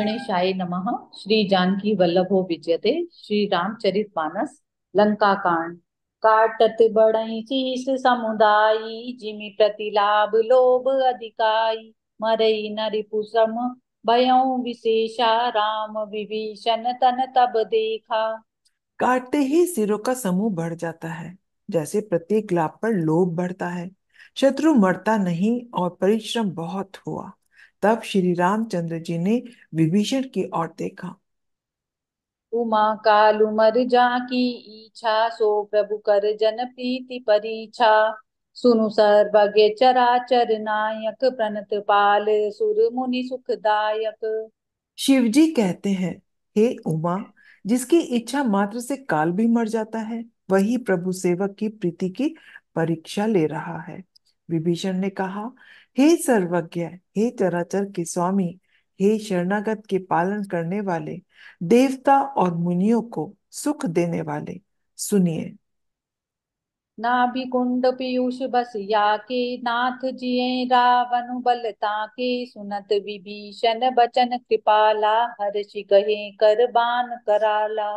गणेशाय नमः श्री जानकी वल्लभो विजयते श्री रामचरित मानस लंका कांड काटत बड़ई चीस समुदायी जिमि प्रतिलाभ लोभ अधिकाई मरई नरिपुसम भयो विशेषा राम विभीषण तन तब देखा काटते ही सिरों का समूह बढ़ जाता है जैसे प्रत्येक लाभ पर लोभ बढ़ता है शत्रु मरता नहीं और परिश्रम बहुत हुआ तब श्री रामचंद्र जी ने विभीषण की ओर देखा उमा काल उमर जा की इच्छा सो प्रभु कर जन प्रीति परीक्षा सुनु सर्वज्ञ चर नायक प्रणत पाल सुर मुनि सुखदायक शिव जी कहते हैं हे उमा जिसकी इच्छा मात्र से काल भी मर जाता है वही प्रभु सेवक की प्रीति की परीक्षा ले रहा है विभीषण ने कहा हे सर्वज्ञ हे चराचर के स्वामी हे शरणागत के पालन करने वाले देवता और मुनियों को सुख देने वाले सुनिए नाभि कुंड पीयूष बस या के नाथ जिये रावण बल ताके सुनत विभीषण बचन कृपाला हर्षि कहे कर बान कराला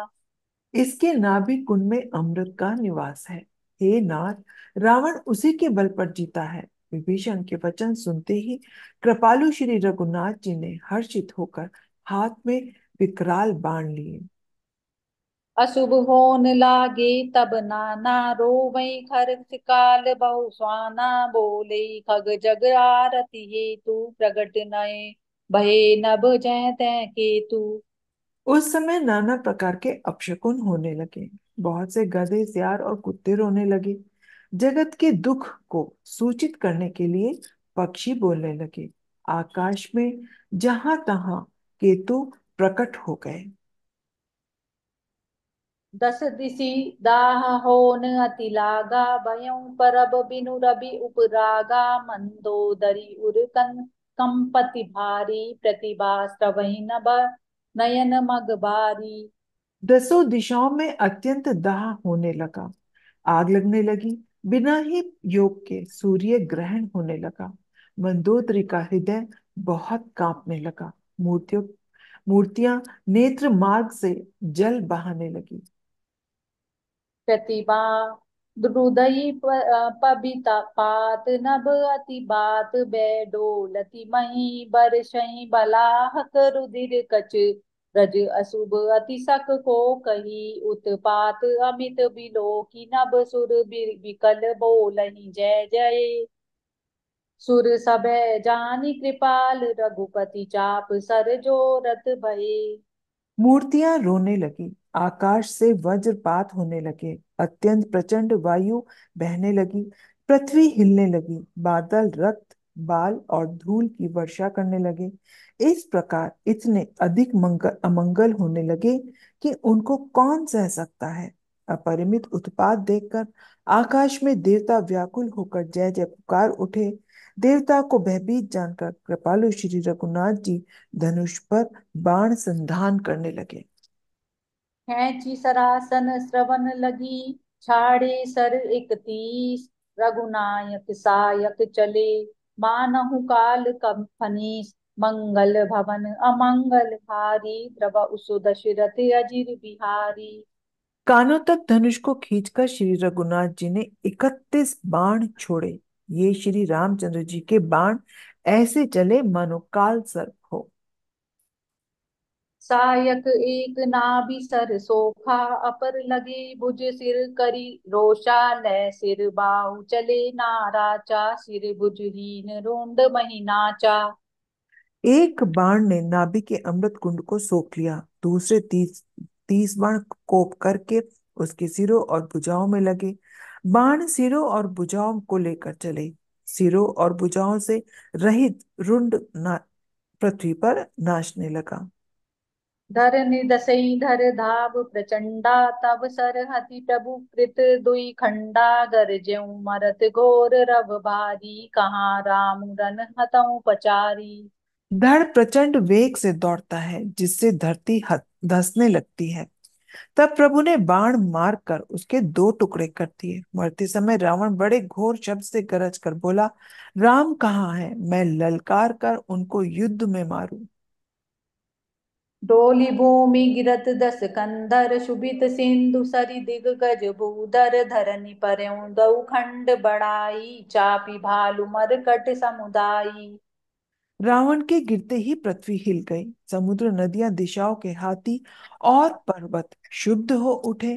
इसके नाभि कुंड में अमृत का निवास है हे नाथ रावण उसी के बल पर जीता है विभीषण के वचन सुनते ही कृपालु श्री रघुनाथ जी ने हर्षित होकर हाथ में विकराल बाण लिए अशुभ होन लागे तब नाना रो वही खर काल बहु स्वाना बोले खग जग आरती तू प्रगट नए भये नभ जय तय के तू उस समय नाना प्रकार के अपशकुन होने लगे बहुत से गधे सियार और कुत्ते रोने लगे जगत के दुख को सूचित करने के लिए पक्षी बोलने लगे आकाश में जहां तहां केतु प्रकट हो गए दस दिशी दाह होन अति लागा भयं परब बिनुरबि उपरागा मंदोदरी उरकन कंपति भारी प्रतिभा श्रवही नभ नयन मगबारी दसों दिशाओं में अत्यंत दाह होने लगा आग लगने लगी बिना ही योग के सूर्य ग्रहण होने लगा मंदोदरी का हृदय बहुत कांपने लगा मूर्तियों मूर्तियां नेत्र मार्ग से जल बहाने लगी प्रतिभा द्रुदयी पबिता पात नभ अति बात बैडोलति मही बरसही बलाहक रुदिर कच रज अशुभ सक को कही उत्पात अमित बिलो की नब सुर विकल बोलही जय जय सुर सब जानी कृपाल रघुपति चाप सर जो रत भये मूर्तियां रोने लगी आकाश से वज्रपात होने लगे अत्यंत प्रचंड वायु बहने लगी पृथ्वी हिलने लगी बादल रक्त बाल और धूल की वर्षा करने लगे इस प्रकार इतने अधिक मंगल अमंगल होने लगे कि उनको कौन सह सकता है अपरिमित उत्पाद देखकर आकाश में देवता व्याकुल होकर जय जय पुकार उठे देवता को भयभीत जानकर कृपालु श्री रघुनाथ जी धनुष पर बाण संधान करने लगे सरासन श्रवण लगी छाड़े सर इकतीस रघुनायक सायक चले मानहु काल कंपनीस मंगल भवन अमंगल हारी द्रव उसो दशरथ अजीर बिहारी कानों तक धनुष को खींचकर श्री रघुनाथ जी ने इकतीस बाण छोड़े ये श्री रामचंद्र जी के बाण ऐसे चले मनोकाल सर हो सायक एक नाभि सर सोखा अपर लगे भुज सिर करी रोषा लय सिर बाहु चले नाराचा सिर भुजहीन रोंड महीनाचा एक बाण ने नाभि के अमृत कुंड को सोख लिया दूसरे तीस तीस बाण कोप करके उसके सिरों और भुजाओं में लगे बाण सिरों और भुजाओं को लेकर चले सिरों और भुजाओं से रहित रुंड पृथ्वी पर नाचने लगा धर निदसई धर धाव प्रचंडा तब हति प्रभु कृत दुई खंडा गर्ज्यौ मरत घोर रव भारी कहाँ राम रन हतौ पचारी धड़ प्रचंड वेग से दौड़ता है जिससे धरती धसने लगती है तब प्रभु ने बाण मार कर उसके दो टुकड़े कर दिए मरते समय रावण बड़े घोर शब्द से गरज कर बोला राम कहाँ है मैं ललकार कर उनको युद्ध में मारू डोली भूमि गिरत दस कंदर शुभित सिंधु सरि दिग गज भूधर धरनी पर खंड बड़ाई चापी भालू मरकट समुदायी रावण के गिरते ही पृथ्वी हिल गई समुद्र नदियां दिशाओं के हाथी और पर्वत शुद्ध हो उठे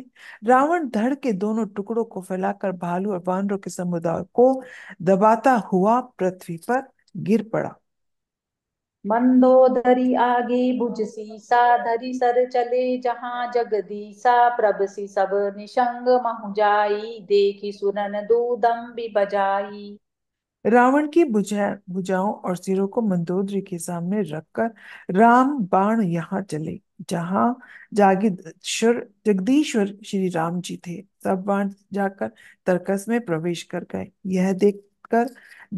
रावण धड़ के दोनों टुकड़ों को फैलाकर भालू और वानरों के समुदाय को दबाता हुआ पृथ्वी पर गिर पड़ा मंदोदरी आगे बुझ सीसा धरी सर चले जहां जगदीसा सी सब निशंग महु जाई देखी सुनन दूदम भी बजाई रावण की बुझा बुझाओं और सिरों को मंदोदरी के सामने रखकर राम बाण यहाँ चले जहाँ जागीश्वर जगदीश्वर श्री राम जी थे सब बाण जाकर तरकस में प्रवेश कर गए यह देखकर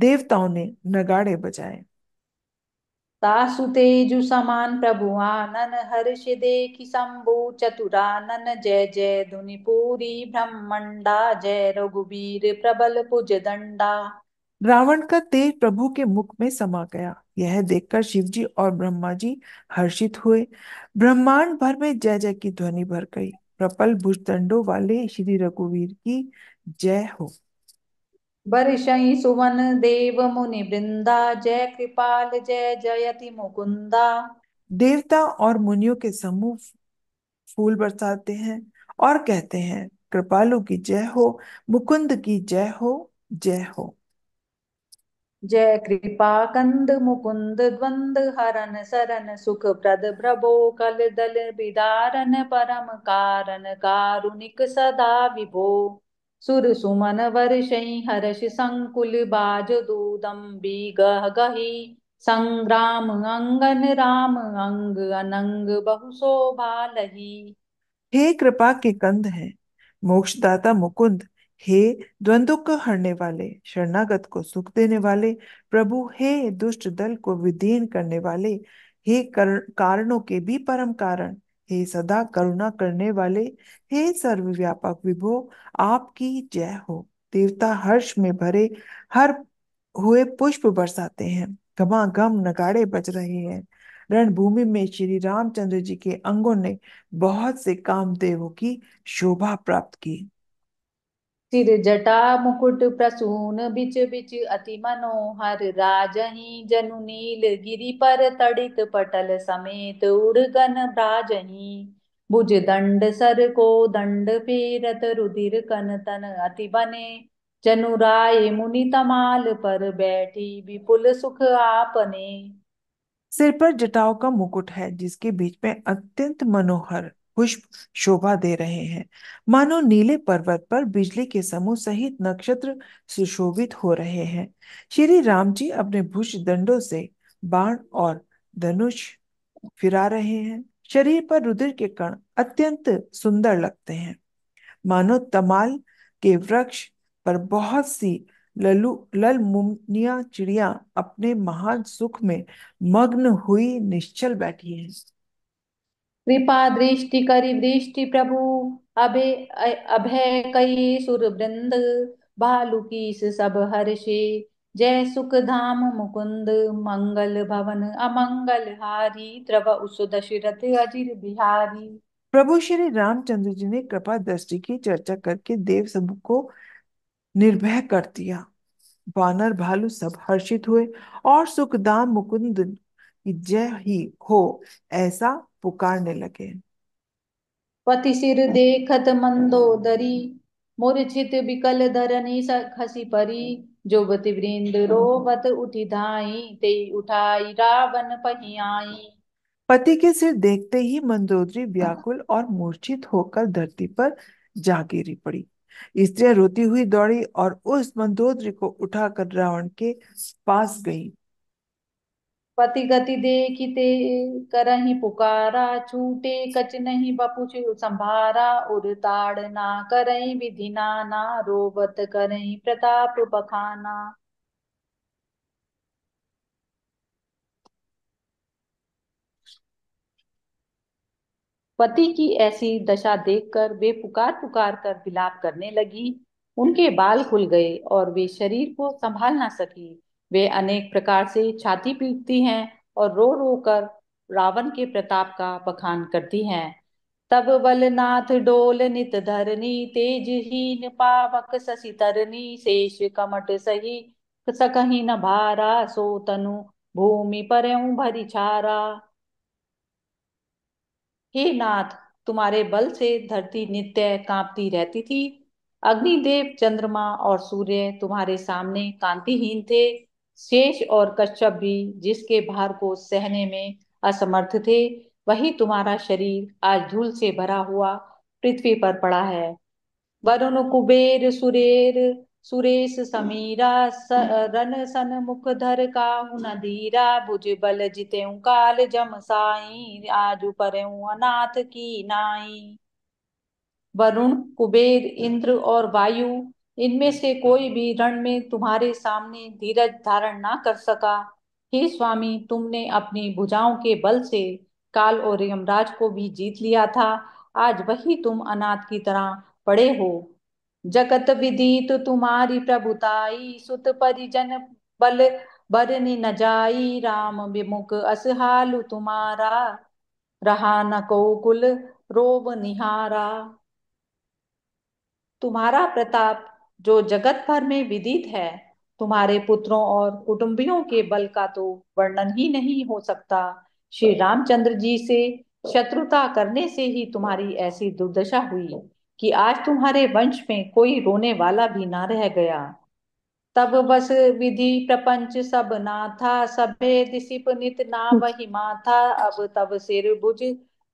देवताओं ने नगाड़े बजाए तासुतेजु समान प्रभु आनन हर्ष देखि शंभु चतुरानन जय जय धुनि पूरी ब्रह्मंडा जय रघुबीर प्रबल पुज दंडा रावण का तेज प्रभु के मुख में समा गया यह देखकर शिवजी और ब्रह्मा जी हर्षित हुए ब्रह्मांड भर में जय जय की ध्वनि भर गई प्रपल भुजदंडो वाले श्री रघुवीर की जय हो बरिशई सुवन देव मुनि वृंदा जय कृपाल जय जयति मुकुंदा देवता और मुनियों के समूह फूल बरसाते हैं और कहते हैं कृपालु की जय हो मुकुंद की जय हो जय हो जय कृपा कंद मुकुंद द्वंद हरन सरन सुख प्रद प्रभो कल दल बिदारन परम कारण कारुणिक सदा विभो सुर सुमन वर्षि हर्ष संकुल बाज दूदम बी गह गही संग्राम अंगन राम अंग अनंग बहु शोभा हे कृपा के कंद है मोक्षदाता मुकुंद हे द्वंद्व को हरने वाले शरणागत को सुख देने वाले प्रभु हे दुष्ट दल को विदीर्ण करने वाले हे कर, कारणों के भी परम कारण हे सदा करुणा करने वाले हे सर्वव्यापक विभो आपकी जय हो देवता हर्ष में भरे हर हुए पुष्प बरसाते हैं गमा गम नगाड़े बज रहे हैं रणभूमि में श्री रामचंद्र जी के अंगों ने बहुत से कामदेवों की शोभा प्राप्त की सिर जटा मुकुट प्रसून बिच बिच अति मनोहर राजही जनु नील गिरी पर तड़ित पटल समेत उड़गन ब्राजही भुज दंड सर को दंड फेरत रुधिर कन तन अति बने जनु राय मुनि तमाल पर बैठी विपुल सुख आपने सिर पर जटाओं का मुकुट है जिसके बीच में अत्यंत मनोहर पुष्प शोभा दे रहे हैं मानो नीले पर्वत पर बिजली के समूह सहित नक्षत्र सुशोभित हो रहे हैं श्री राम जी अपने भुज दंडों से बाण और धनुष फिरा रहे हैं शरीर पर रुद्र के कण अत्यंत सुंदर लगते हैं मानो तमाल के वृक्ष पर बहुत सी ललु लल मुमनिया चिड़िया अपने महान सुख में मग्न हुई निश्चल बैठी है कृपा दृष्टि करी दृष्टि प्रभु अभे अभय कई सुर वृंद बृंद बालुकीस सब हर्षे जय सुख धाम मुकुंद मंगल भवन अमंगल हारी त्रव उस दशरथ अजिर बिहारी प्रभु श्री रामचंद्र जी ने कृपा दृष्टि की चर्चा करके देव सब को निर्भय कर दिया वानर भालू सब हर्षित हुए और सुखदाम मुकुंद की जय ही हो ऐसा पुकारने लगे पति सिर देखत मंदोदरी मूर्छित बिकल धरनी खसी परी जोबति वृंद रोवत उठी धाई ते उठाई रावण पही आई पति के सिर देखते ही मंदोदरी व्याकुल और मूर्छित होकर धरती पर जा गिरी पड़ी स्त्री रोती हुई दौड़ी और उस मंदोदरी को उठाकर रावण के पास गई पति गति देखी ते ही पुकारा छूटे कच नहीं बपुचु संभारा उर ताड़ ना करही विधि नाना रोवत करही प्रताप बखाना पति की ऐसी दशा देखकर वे पुकार पुकार कर विलाप करने लगी उनके बाल खुल गए और वे शरीर को संभाल ना सकी वे अनेक प्रकार से छाती पीटती हैं और रो रो कर रावण के प्रताप का बखान करती हैं तब बलनाथ डोल नित धरनी तेज हीन पावक शशि तरनी शेष कमट सही सकही न भारा सो तनु भूमि पर भरी छारा हे नाथ तुम्हारे बल से धरती नित्य कांपती रहती थी अग्निदेव चंद्रमा और सूर्य तुम्हारे सामने कांतिहीन थे शेष और कश्यप भी जिसके भार को सहने में असमर्थ थे वही तुम्हारा शरीर आज धूल से भरा हुआ पृथ्वी पर पड़ा है वरुण कुबेर सुरेर सुरेश समीरा रन सन मुख धर का धीरा भुज बल जिते काल जम साई आज पर अनाथ की नाई वरुण कुबेर इंद्र और वायु इनमें से कोई भी रण में तुम्हारे सामने धीरज धारण ना कर सका हे स्वामी तुमने अपनी भुजाओं के बल से काल और यमराज को भी जीत लिया था आज वही तुम अनाथ की तरह पड़े हो जगत विदित तुम्हारी प्रभुताई सुत परिजन बल बरनी न जाई राम विमुख असहाल तुम्हारा रहा न कौकुल रोब निहारा तुम्हारा प्रताप जो जगत भर में विदित है तुम्हारे पुत्रों और कुटुंबियों के बल का तो वर्णन ही नहीं हो सकता श्री रामचंद्र जी से शत्रुता करने से ही तुम्हारी ऐसी दुर्दशा हुई कि आज तुम्हारे वंश में कोई रोने वाला भी ना रह गया तब बस विधि प्रपंच सब ना था सबे दिशिप नित ना हम्म। वही माथा अब तब सिर बुझ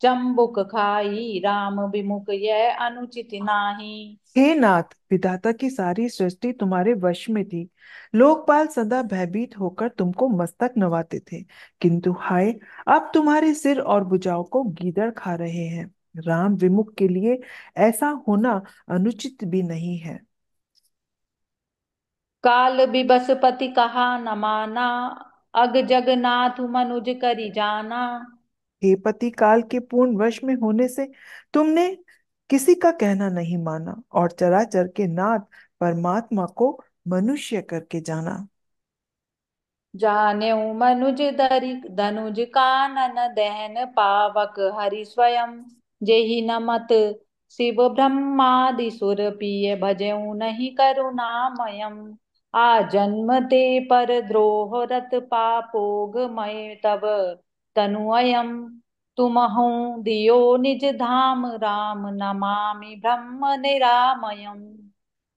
चंबुक खाई राम विमुख यह अनुचित नाही हे नाथ विधाता की सारी सृष्टि तुम्हारे वश में थी लोकपाल सदा भयभीत होकर तुमको मस्तक नवाते थे किंतु हाय अब तुम्हारे सिर और बुजाओं को गीदड़ खा रहे हैं राम विमुख के लिए ऐसा होना अनुचित भी नहीं है काल भी बसपति कहा न माना अग जगनाथ मनुज करी जाना हे पति काल के पूर्ण वश में होने से तुमने किसी का कहना नहीं माना और चराचर के नाथ परमात्मा को मनुष्य करके जाना जाने मनुज दरिक धनुज कानन दहन पावक हरि स्वयं ही नमत शिव ब्रह्मादि सुर पिय भजे नहीं करुणामयम आ जन्म ते पर द्रोह रत पापोग मय तब तनुअयं तुम दियो निज धाम राम नमामि ब्रह्म निरामयम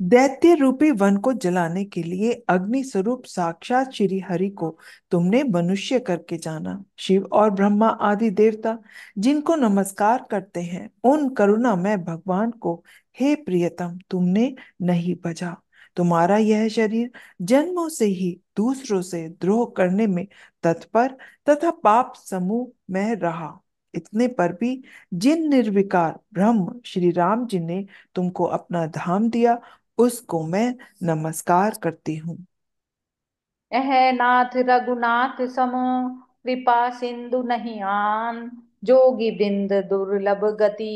दैत्य रूपी वन को जलाने के लिए अग्नि स्वरूप साक्षात श्री हरि को तुमने मनुष्य करके जाना शिव और ब्रह्मा आदि देवता जिनको नमस्कार करते हैं उन करुणा में भगवान को हे प्रियतम तुमने नहीं बजा तुम्हारा यह शरीर जन्मों से ही दूसरों से द्रोह करने में तत्पर तथा पाप समूह में रहा इतने पर भी जिन निर्विकार ब्रह्म श्री राम जी ने तुमको अपना धाम दिया उसको मैं नमस्कार करती हूँ एह नाथ रघुनाथ समो कृपा सिंधु नहीं आन जोगी बिंद दुर्लभ गति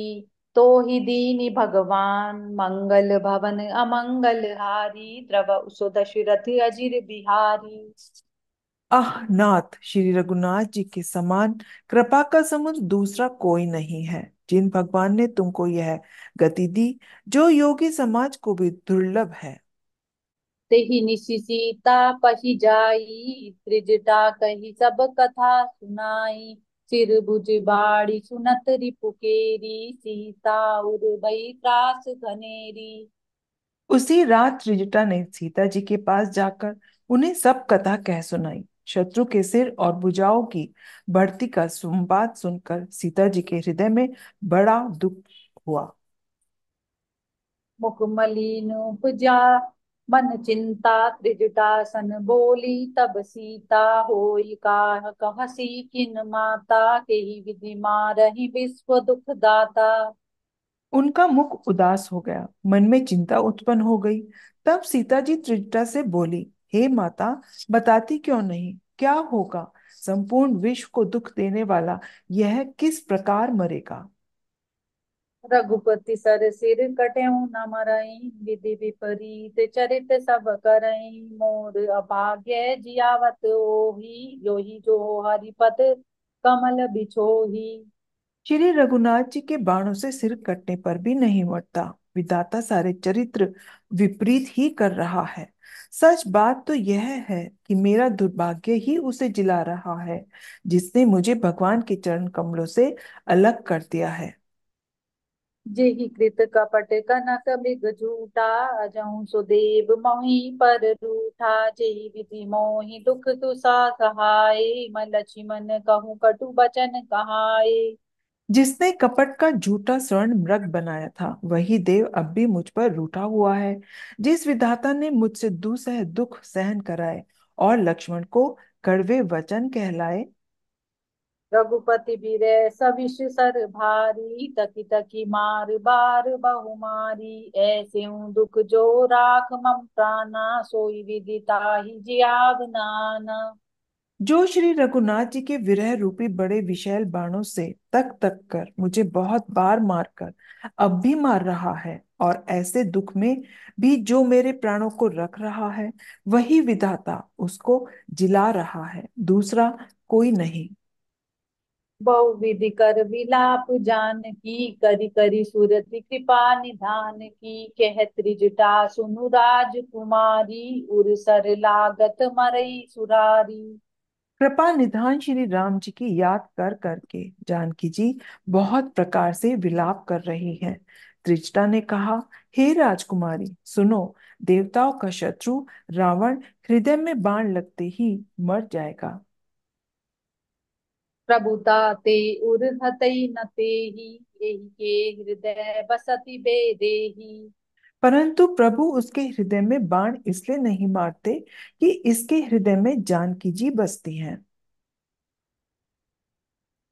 तो ही दीनी भगवान मंगल भवन अमंगल हारी द्रव उसो अजीर बिहारी आह नाथ श्री रघुनाथ जी के समान कृपा का समुद्र दूसरा कोई नहीं है जिन भगवान ने तुमको यह गति दी जो योगी समाज को भी दुर्लभ है तेहि निशिसीता पही जाई त्रिजटा कही सब कथा सुनाई सिरबुज बाड़ी सुनत रिपुकेरी सीता उर बई त्रास घनेरी उसी रात त्रिजुटा ने सीता जी के पास जाकर उन्हें सब कथा कह सुनाई शत्रु के सिर और भुजाओं की बढ़ती का संवाद सुनकर सीता जी के हृदय में बड़ा दुख हुआ मुखमलीन मलिन उपजा मन चिंता त्रिजुटासन बोली तब सीता होई का कहसी किन माता के ही विधि रही विश्व दुख दाता उनका मुख उदास हो गया मन में चिंता उत्पन्न हो गई तब सीता जी त्रिजुटा से बोली हे माता बताती क्यों नहीं क्या होगा संपूर्ण विश्व को दुख देने वाला यह किस प्रकार मरेगा रघुपति सर सिर कटऊ न मरई विधि विपरीत चरित सब करई मोर अभाग्य जियावत ओही यो ही जो हरिपत कमल बिछोही श्री रघुनाथ जी के बाणों से सिर कटने पर भी नहीं मरता विदाता सारे चरित्र विपरीत ही कर रहा है सच बात तो यह है कि मेरा दुर्भाग्य ही उसे जिला रहा है जिसने मुझे भगवान के चरण कमलों से अलग कर दिया है जे ही कृत कपट कनक मृग झूठा अजहु सुदेव मोहि पर रूठा जे विधि मोहि दुख तुसा सहाय मलछि मन कहूं कटु बचन कहाए जिसने कपट का झूठा स्वर्ण मृग बनाया था वही देव अब भी मुझ पर रूठा हुआ है जिस विधाता ने मुझसे दुसह दुख सहन कराए और लक्ष्मण को कड़वे वचन कहलाए रघुपति बीरे सविश सर भारी तकी तकी मार बार बहुमारी ऐसे दुख जो राख मम प्राणा सोई विदिता ही जियाग नाना जो श्री रघुनाथ जी के विरह रूपी बड़े विशैल बाणों से तक तक कर मुझे बहुत बार मार कर अब भी मार रहा है और ऐसे दुख में भी जो मेरे प्राणों को रख रहा है वही विधाता उसको जिला रहा है दूसरा कोई नहीं बहुविधि कर विलाप जान की करी करी सूरत कृपा निधान की कह त्रिजटा सुनु राज कुमारी उर सर लागत मरई सुरारी कृपा निधान श्री राम जी की याद कर करके जानकी जी बहुत प्रकार से विलाप कर रही हैं त्रिजटा ने कहा हे राजकुमारी सुनो देवताओं का शत्रु रावण हृदय में बाण लगते ही मर जाएगा प्रभुता ते उत न ते ही के हृदय बसति बेदेही परंतु प्रभु उसके हृदय में बाण इसलिए नहीं मारते कि इसके हृदय में जान की जी बसती है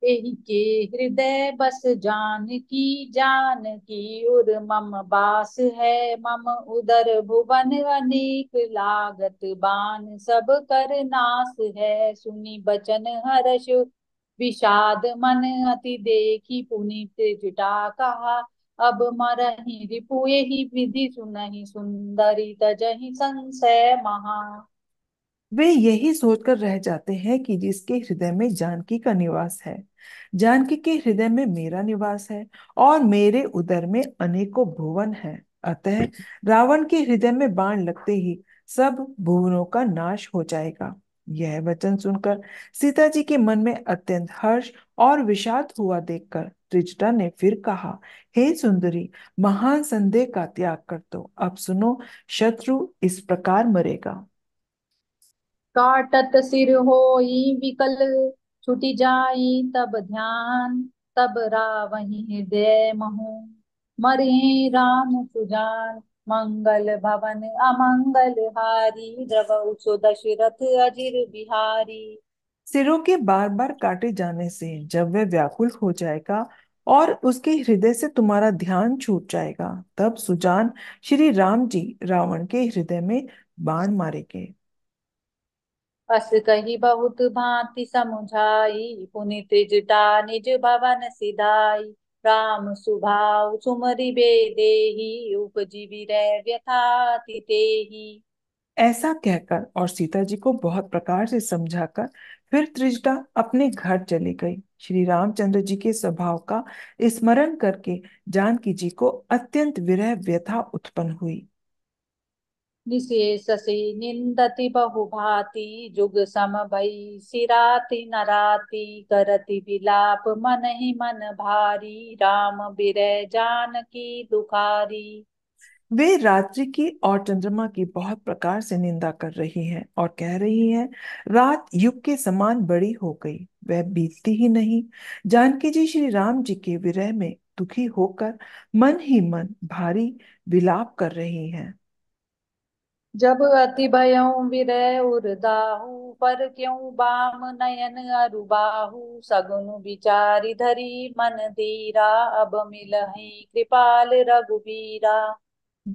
के हृदय बस जान की जान की उर मम बास है मम उदर भुवन अनेक लागत बान सब कर नास है सुनी बचन हर्ष विषाद मन अति देखी पुनित जुटा कहा अब मर ही रिपु यही विधि सुनही सुंदरी तजही संशय महा वे यही सोचकर रह जाते हैं कि जिसके हृदय में जानकी का निवास है जानकी के हृदय में मेरा निवास है और मेरे उदर में अनेकों भुवन है अतः रावण के हृदय में बाण लगते ही सब भुवनों का नाश हो जाएगा यह वचन सुनकर सीता जी के मन में अत्यंत हर्ष और विषाद हुआ देखकर त्रिजटा ने फिर कहा हे सुंदरी महान संदेह का त्याग कर दो अब सुनो शत्रु इस प्रकार मरेगा काटत सिर हो विकल छुटी जाई तब ध्यान तब रावही वही हृदय महु मरे राम सुजान मंगल भवन अमंगल हारी द्रव दशरथ अजिर बिहारी सिरों के बार बार काटे जाने से जब वह व्याकुल हो जाएगा और उसके हृदय से तुम्हारा ध्यान छूट जाएगा तब सुजान श्री राम जी रावण के हृदय में बाण मारेंगे अस कही बहुत भांति समुझाई पुनि त्रिजटा निज भवन सिधाई राम सुभाव बे दे उपजीवी व्यथाति तेही ऐसा कहकर और सीता जी को बहुत प्रकार से समझाकर फिर त्रिजटा अपने घर चली गई श्री रामचंद्र जी के स्वभाव का स्मरण करके जानकी जी को अत्यंत विरह व्यथा उत्पन्न हुई निशेषसे निन्दति बहुभाति भई सिराति नराति करति विलाप मन ही मन भारी राम बिर जान की दुखारी वे रात्रि की और चंद्रमा की बहुत प्रकार से निंदा कर रही हैं और कह रही हैं रात युग के समान बड़ी हो गई वह बीतती ही नहीं जानकी जी श्री राम जी के विरह में दुखी होकर मन ही मन भारी विलाप कर रही हैं जब अति भयऊ विरह उदाहू पर क्यों बाम नयन अरुबाहू सगुन विचारि धरी मन धीरा अब मिल कृपाल रघुबीरा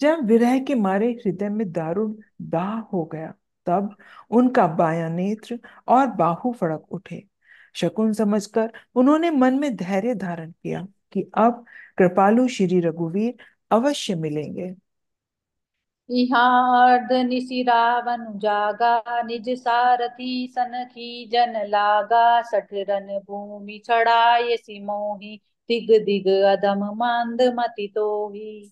जब विरह के मारे हृदय में दारुण दाह हो गया तब उनका बाया नेत्र और बाहु फड़क उठे शकुन समझकर उन्होंने मन में धैर्य धारण किया कि अब कृपालु श्री रघुवीर अवश्य मिलेंगे इहार्द निशिरावन जागा निज सारथी की जन लागा सठ रन भूमि छड़ाय सिमोही तिग दिग अदम मंद मति तोही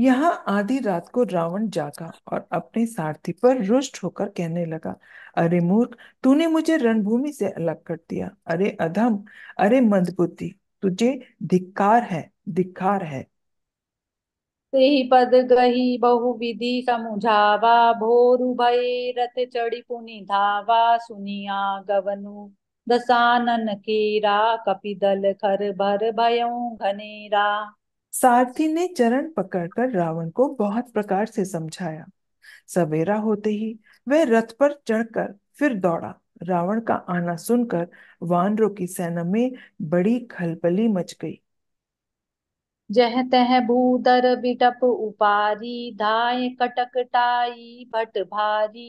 यहाँ आधी रात को रावण जागा और अपने सारथी पर रुष्ट होकर कहने लगा अरे मूर्ख तूने मुझे रणभूमि से अलग कर दिया अरे अधम अरे मंदबुद्धि तुझे धिक्कार है धिक्कार है स्त्री पद गही बहु विधि समुझावा भोरु भय रथ चढ़ी पुनि धावा सुनिया गवनु दसानन केरा कपिदल खर भर भयो घनेरा सारथी ने चरण पकड़कर रावण को बहुत प्रकार से समझाया सवेरा होते ही वह रथ पर चढ़कर फिर दौड़ा रावण का आना सुनकर वानरों की सेना में बड़ी खलबली मच गई जह तह भूदर बिटप उपारी धाय टाई भट भारी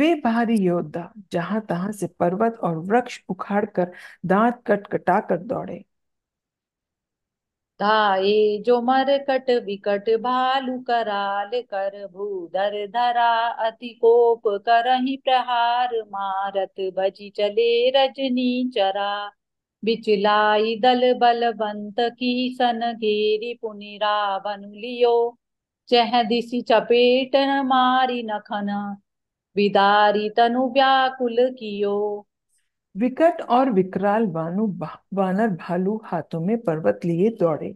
वे भारी योद्धा जहां तहां से पर्वत और वृक्ष उखाड़ कर दांत कटकटा कर दौड़े धाये जो मर कट विकट भालू कराल कर भूधर धरा अति कोप करही प्रहार मारत बजी चले रजनी चरा बिचलाई दल बलवंत की सन घेरी पुनिरा बनुलियो चह दिशी चपेट न मारी नखन विदारी तनु व्याकुल कियो विकट और विकराल वानु वानर भालू हाथों में पर्वत लिए दौड़े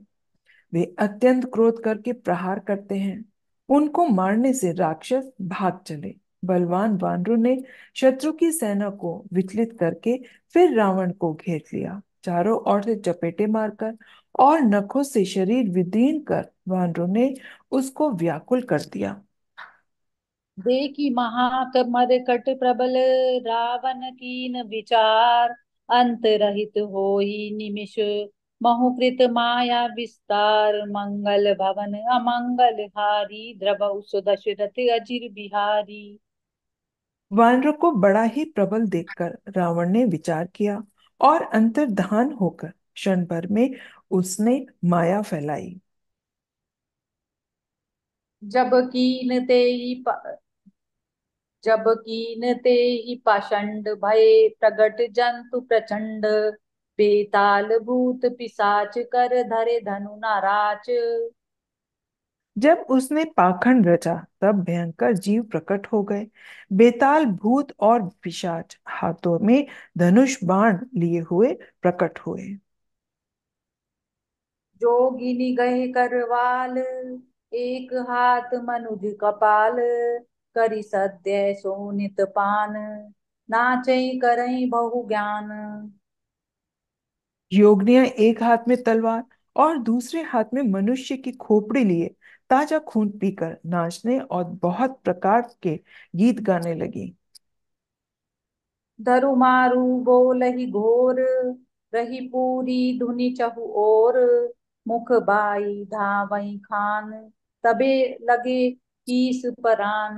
वे अत्यंत क्रोध करके प्रहार करते हैं उनको मारने से राक्षस भाग चले बलवान वानरों ने शत्रु की सेना को विचलित करके फिर रावण को घेर लिया चारों ओर से चपेटे मारकर और नखों से शरीर विदीन कर वानरों ने उसको व्याकुल कर दिया देखी महाकमर कट प्रबल रावण कीन विचार अंत रहित हो निमिष महुकृत माया विस्तार मंगल भवन अमंगल हारी द्रव सुदशरथ अजीर बिहारी वानर को बड़ा ही प्रबल देखकर रावण ने विचार किया और अंतर्धान होकर क्षण भर में उसने माया फैलाई जब कीन ते ही जब कीन ते ही पाषंड भय प्रगट जंतु प्रचंड बेताल भूत पिसाच कर धरे धनु नाराच जब उसने पाखंड रचा तब भयंकर जीव प्रकट हो गए बेताल भूत और पिशाच हाथों में धनुष बाण लिए हुए प्रकट हुए जोगिनी गए करवाल एक हाथ मनुज कपाल करी सद्य सोनित पान नाचे कर बहु ज्ञान योगनिया एक हाथ में तलवार और दूसरे हाथ में मनुष्य की खोपड़ी लिए ताजा खून पीकर नाचने और बहुत प्रकार के गीत गाने लगी दरु मारू बोलही घोर रही पूरी धुनि चहु और मुख बाई धावई खान तबे लगे कीस परान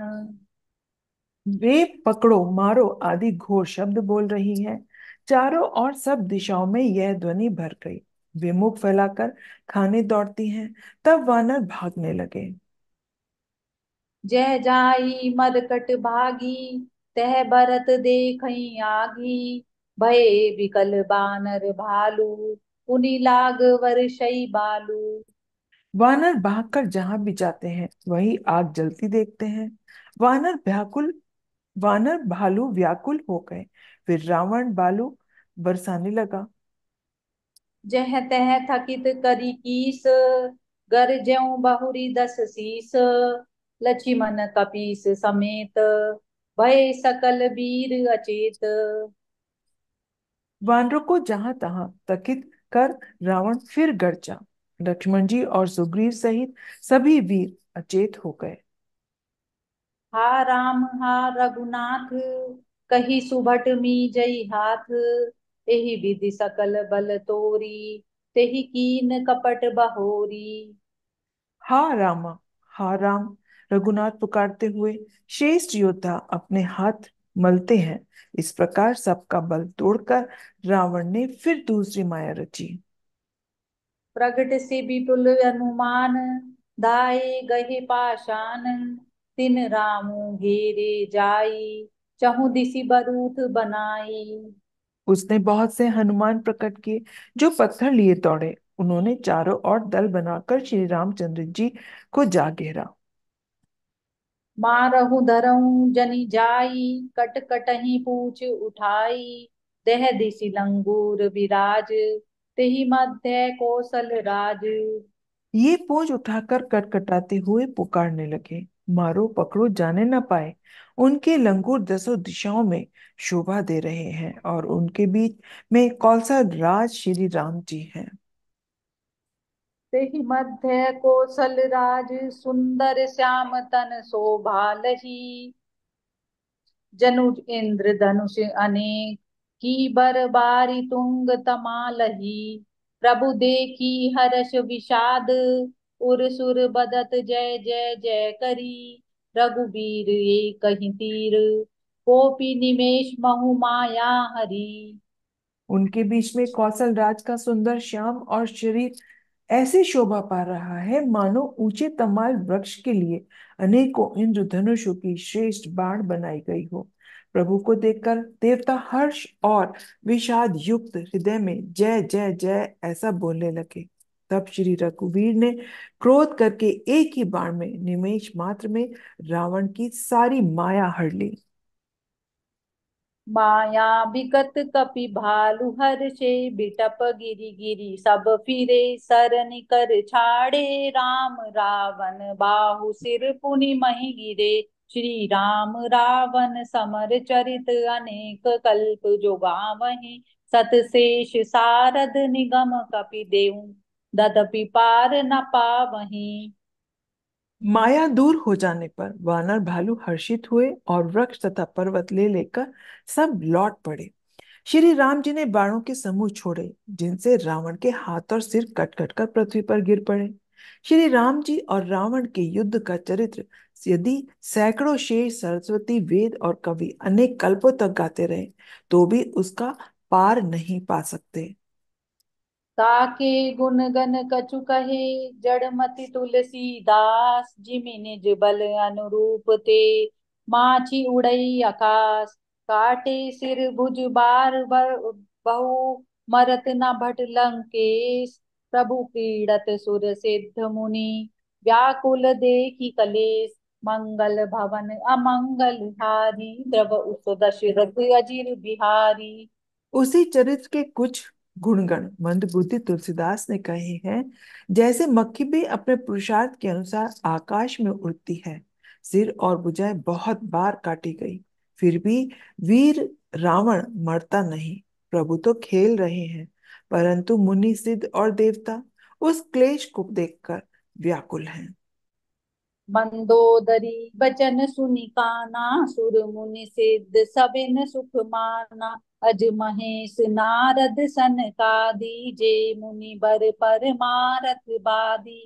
वे पकड़ो मारो आदि घोर शब्द बोल रही है चारों और सब दिशाओं में यह ध्वनि भर गई वे मुख फैलाकर खाने दौड़ती हैं तब वानर भागने लगे जय जाई मदकट भागी तह भरत देखई आगी भय विकल बानर भालू उनी लाग वर्षई बालू वानर भागकर जहां भी जाते हैं वही आग जलती देखते हैं वानर व्याकुल वानर भालू व्याकुल हो गए फिर रावण बालू बरसाने लगा जह तह थकित करी कीस गर ज्यों बहुरी दस शीस लक्ष्मण कपीस समेत भय सकल वीर अचेत वानरों को जहां तहां तकित कर रावण फिर गर्जा लक्ष्मण जी और सुग्रीव सहित सभी वीर अचेत हो गए हा राम हा रघुनाथ कही सुभट मी जई हाथ ते विधि सकल बल तोरी तेहि कीन कपट बहोरी हा राम हा राम रघुनाथ पुकारते हुए श्रेष्ठ योद्धा अपने हाथ मलते हैं इस प्रकार सबका बल तोड़कर रावण ने फिर दूसरी माया रची प्रगट से विपुल अनुमान दाए गहे पाषाण तिन रामू घेरे जाई चहु दिशी बरूथ बनाई उसने बहुत से हनुमान प्रकट किए जो पत्थर लिए दौड़े उन्होंने चारों ओर दल बनाकर श्री रामचंद्र जी को जा घेरा मारहु धरहु जनि जाई कट कटही पूछ उठाई देह दिशि लंगूर विराज तेहि मध्य कौशल राज ये पूछ उठाकर कटकटाते हुए पुकारने लगे मारो पकड़ो जाने न पाए उनके लंगूर दसों दिशाओं में शोभा दे रहे हैं और उनके बीच में कौलसा राज श्री राम जी हैं तेहि मध्य कौशल राज सुंदर श्याम तन शोभा लही जनुज इंद्र धनुष अनेक की बर बारी तुंग तमालही प्रभु देखी हर्ष विषाद उर सुर बदत जय जय जय करी रघुबीर ये कहीं तीर कोपी निमेश महु माया हरी उनके बीच में कौशल राज का सुंदर श्याम और शरीर ऐसे शोभा पा रहा है मानो ऊंचे तमाल वृक्ष के लिए अनेकों इंद्रधनुषों की श्रेष्ठ बाण बनाई गई हो प्रभु को देखकर देवता हर्ष और विषाद युक्त हृदय में जय जय जय ऐसा बोलने लगे तब श्री रघुवीर ने क्रोध करके एक ही बाण में निमेश मात्र में रावण की सारी माया हर ली माया बिगत कपि भालु से बिटप गिरी गिरी सब फिरे सर निकर छाड़े राम रावण बाहु सिर पुनि मही गिरे श्री राम रावण समर चरित अनेक कल्प जोगावहि सतशेष सारद निगम कपि देऊ ददपि पार न पावही माया दूर हो जाने पर वानर भालू हर्षित हुए और वृक्ष तथा पर्वत ले लेकर सब लौट पड़े श्री राम जी ने बाणों के समूह छोड़े जिनसे रावण के हाथ और सिर कट कट कर पृथ्वी पर गिर पड़े श्री राम जी और रावण के युद्ध का चरित्र यदि सैकड़ों शेर सरस्वती वेद और कवि अनेक कल्पों तक गाते रहे तो भी उसका पार नहीं पा सकते ताके गुन गन कछु कहे जड़ मति तुलसी दास जिमि निज बल अनुरूप ते माछी उड़ई आकाश काटे सिर भुज बार बर बहु मरत न भट लंकेश प्रभु पीड़त सुर सिद्ध मुनि व्याकुल देखी कलेश मंगल भवन अमंगल हारी द्रव उस दशरथ अजीर बिहारी उसी चरित्र के कुछ गुणगण मंद बुद्धि तुलसीदास ने कहे हैं जैसे मक्खी भी अपने पुरुषार्थ के अनुसार आकाश में उड़ती है सिर और बुझाएं बहुत बार काटी गई फिर भी वीर रावण मरता नहीं प्रभु तो खेल रहे हैं परंतु मुनि सिद्ध और देवता उस क्लेश को देखकर व्याकुल हैं मंदोदरी बचन सुनिकाना सुर मुनि सिद्ध सबिन सुख माना महेश नारद सन का जे मुनि बर मारत बादी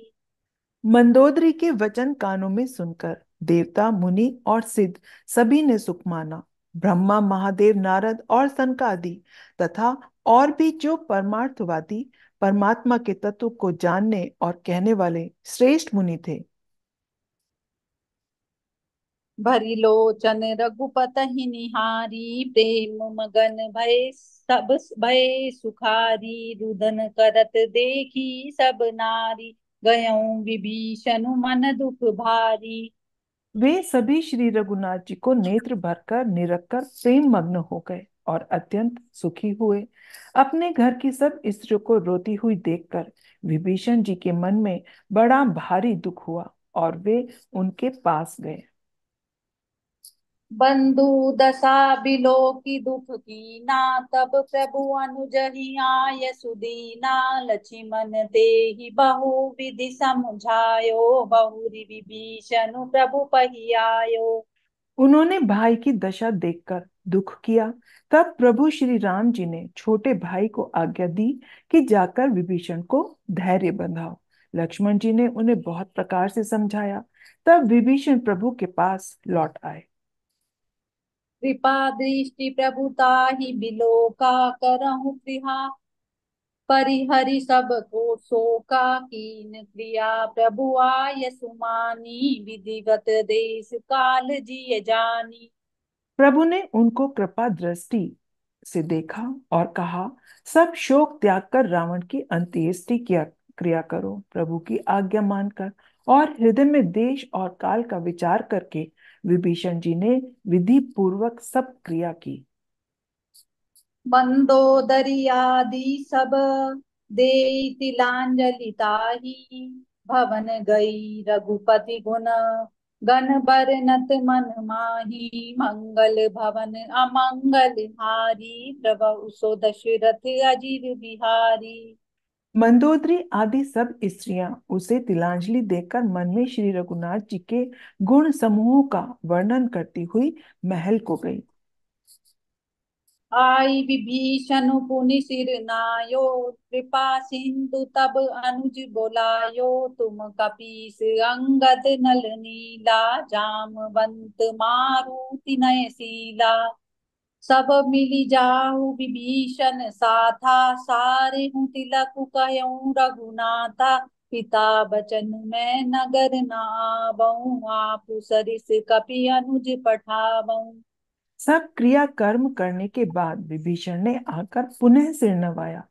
मंदोदरी के वचन कानों में सुनकर देवता मुनि और सिद्ध सभी ने सुख माना ब्रह्मा महादेव नारद और सनकादि तथा और भी जो परमार्थवादी परमात्मा के तत्व को जानने और कहने वाले श्रेष्ठ मुनि थे भरी लोचन रघुपत ही निहारी प्रेम मगन भय सब भय सुखारी रुदन करत देखी सब नारी गयों विभीषण मन दुख भारी वे सभी श्री रघुनाथ जी को नेत्र भरकर निरखकर प्रेम मग्न हो गए और अत्यंत सुखी हुए अपने घर की सब स्त्रियों को रोती हुई देखकर विभीषण जी के मन में बड़ा भारी दुख हुआ और वे उनके पास गए बंधु दशा की दुख की ना तब प्रभु ही आय सुदीना लक्ष्मण दे बहु विधि समझायो बहुरी विभीषण प्रभु पहियायो उन्होंने भाई की दशा देखकर दुख किया तब प्रभु श्री राम जी ने छोटे भाई को आज्ञा दी कि जाकर विभीषण को धैर्य बंधाओ लक्ष्मण जी ने उन्हें बहुत प्रकार से समझाया तब विभीषण प्रभु के पास लौट आए कृपा दृष्टि प्रभुता ही बिलोका करहु प्रिहा परिहरि सब को शोका कीन क्रिया प्रभु आय सुमानी विधिवत देश काल जी जानी प्रभु ने उनको कृपा दृष्टि से देखा और कहा सब शोक त्याग कर रावण की अंत्येष्टि किया क्रिया करो प्रभु की आज्ञा मानकर और हृदय में देश और काल का विचार करके विभीषण जी ने विधि पूर्वक सब क्रिया की मंदोदरियादि सब दे तिलांजलिताही भवन गई रघुपति गुण गण बर नत मन माही मंगल भवन अमंगल हारी प्रभु सो दशरथ अजीर बिहारी मंदोदरी आदि सब स्त्रियां उसे तिलांजलि देकर मन में श्री रघुनाथ जी के गुण समूहों का वर्णन करती हुई महल को गई आई विभीषण पुनि सिर नायो कृपा सिंधु तब अनुज बोलायो तुम कपीस अंगद नल नीला जामवंत मारुति नय शीला सब मिली जाऊ विभीषण साथा सारे हूँ तिलक कहूँ रघुनाथा पिता बचन मैं नगर आप सरिस कपि अनुज सब क्रिया कर्म करने के बाद विभीषण ने आकर पुनः सिर नवाया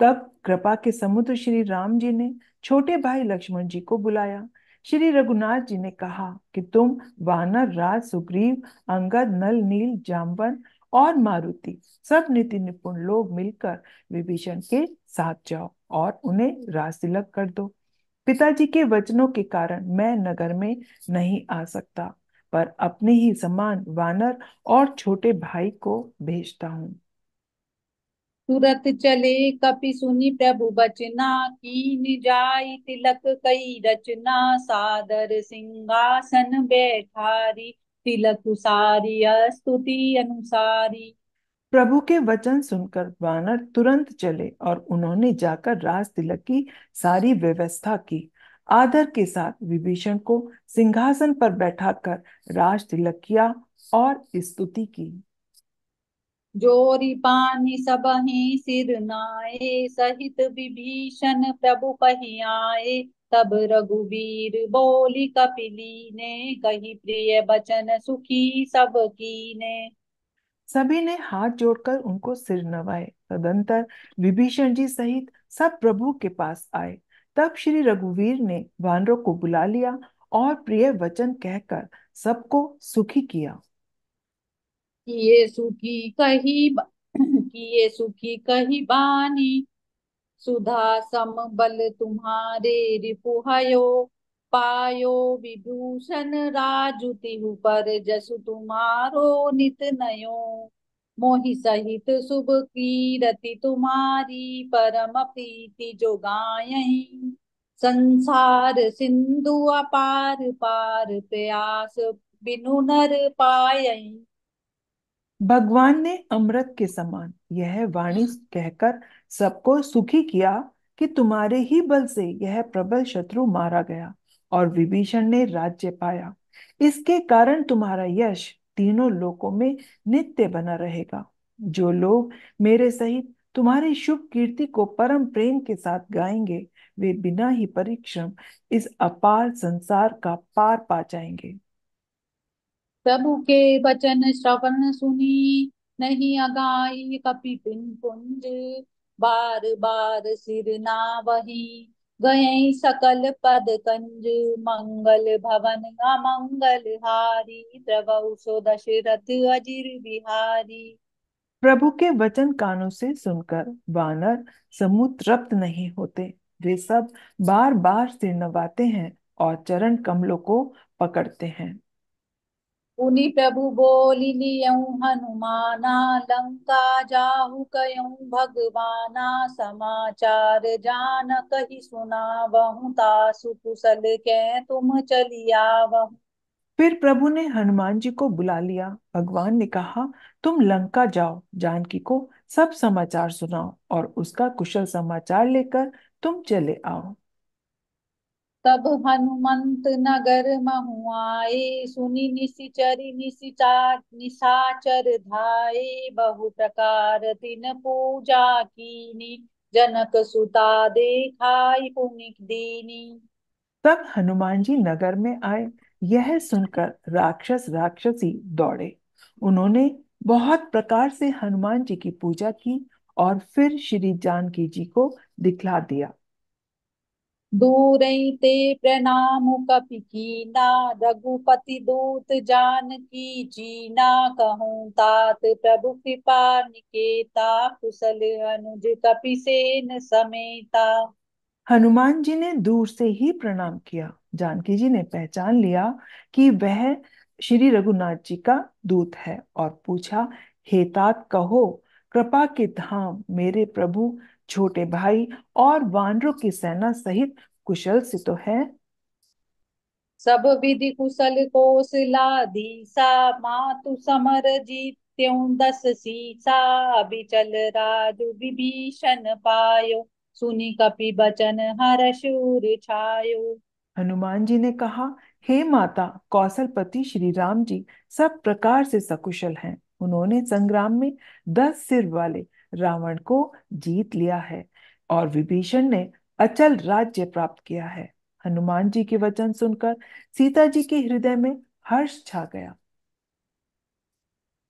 तब कृपा के समुद्र श्री राम जी ने छोटे भाई लक्ष्मण जी को बुलाया श्री रघुनाथ जी ने कहा कि तुम वानर राज सुग्रीव अंगद नल नील जामवन और मारुति सब नीति निपुण लोग मिलकर विभीषण के साथ जाओ और उन्हें राज तिलक कर दो पिताजी के वचनों के कारण मैं नगर में नहीं आ सकता पर अपने ही समान वानर और छोटे भाई को भेजता हूँ तुरत चले कपि सुनी प्रभु बचना कीन जाई तिलक कई रचना सादर सिंहासन बैठारी तिलक तिलकुसारी स्तुति अनुसारी प्रभु के वचन सुनकर वानर तुरंत चले और उन्होंने जाकर राज तिलक की सारी व्यवस्था की आदर के साथ विभीषण को सिंहासन पर बैठाकर राज तिलक किया और स्तुति की जोरी पानी सब ही सिर नाए सहित विभीषण प्रभु पही आए तब रघुवीर बोली कपिली ने कही प्रिय बचन सुखी सब की ने सभी ने हाथ जोड़कर उनको सिर नवाए तदंतर विभीषण जी सहित सब प्रभु के पास आए तब श्री रघुवीर ने वानरों को बुला लिया और प्रिय वचन कहकर सबको सुखी किया किए सुखी कही किए सुखी कही बानी सुधा सम बल तुम्हारे रिपुहयो पायो विभूषण राजु तिहु पर जसु तुम्हारो नित नयो मोहि सहित शुभ कीरति तुम्हारी परम प्रीति जो गाय संसार सिंधु अपार पार प्रयास बिनु नर पायही भगवान ने अमृत के समान यह वाणी कहकर सबको सुखी किया कि तुम्हारे ही बल से यह प्रबल शत्रु मारा गया और विभीषण ने राज्य पाया इसके कारण तुम्हारा यश तीनों लोकों में नित्य बना रहेगा जो लोग मेरे सहित तुम्हारी शुभ कीर्ति को परम प्रेम के साथ गाएंगे वे बिना ही परिश्रम इस अपार संसार का पार पा जाएंगे सब के वचन श्रवण सुनी नहीं अगाई कपि पिन पुंज बार बार सिर ना वही गये सकल पद कंज मंगल भवन अमंगल हारी प्रभु सो दशरथ अजिर बिहारी प्रभु के वचन कानों से सुनकर वानर समूह तृप्त नहीं होते वे सब बार बार सिर नवाते हैं और चरण कमलों को पकड़ते हैं उनी प्रभु बोलिनि यौ हनुमाना लंका जाहु कयौ भगवाना समाचार जान कही सुना बहु तासु कुशल के तुम चलिया बहु फिर प्रभु ने हनुमान जी को बुला लिया भगवान ने कहा तुम लंका जाओ जानकी को सब समाचार सुनाओ और उसका कुशल समाचार लेकर तुम चले आओ तब हनुमंत नगर महुआए सुनी निशिचरी निशिचा निशाचर धाये बहु प्रकार तिन पूजा कीनी जनक सुता देखाई पुनिक दीनी तब हनुमान जी नगर में आए यह सुनकर राक्षस राक्षसी दौड़े उन्होंने बहुत प्रकार से हनुमान जी की पूजा की और फिर श्री जानकी जी को दिखला दिया दूर ते प्रणाम कपि की ना रघुपति दूत जान की जीना कहूं तात प्रभु कृपा निकेता कुशल अनुज कपि कपिसेन समेता हनुमान जी ने दूर से ही प्रणाम किया जानकी जी ने पहचान लिया कि वह श्री रघुनाथ जी का दूत है और पूछा हे तात कहो कृपा के धाम मेरे प्रभु छोटे भाई और वानरों की सेना सहित कुशल से तो है सब विधि कुशल को सिला दीसा मातु समर जीत दस सीसा चल राजु विभीषण पायो सुनी कपि बचन हर शूर छायो हनुमान जी ने कहा हे माता कौशलपति श्री राम जी सब प्रकार से सकुशल हैं उन्होंने संग्राम में दस सिर वाले रावण को जीत लिया है और विभीषण ने अचल राज्य प्राप्त किया है हनुमान जी के वचन सुनकर सीता जी के हृदय में हर्ष छा गया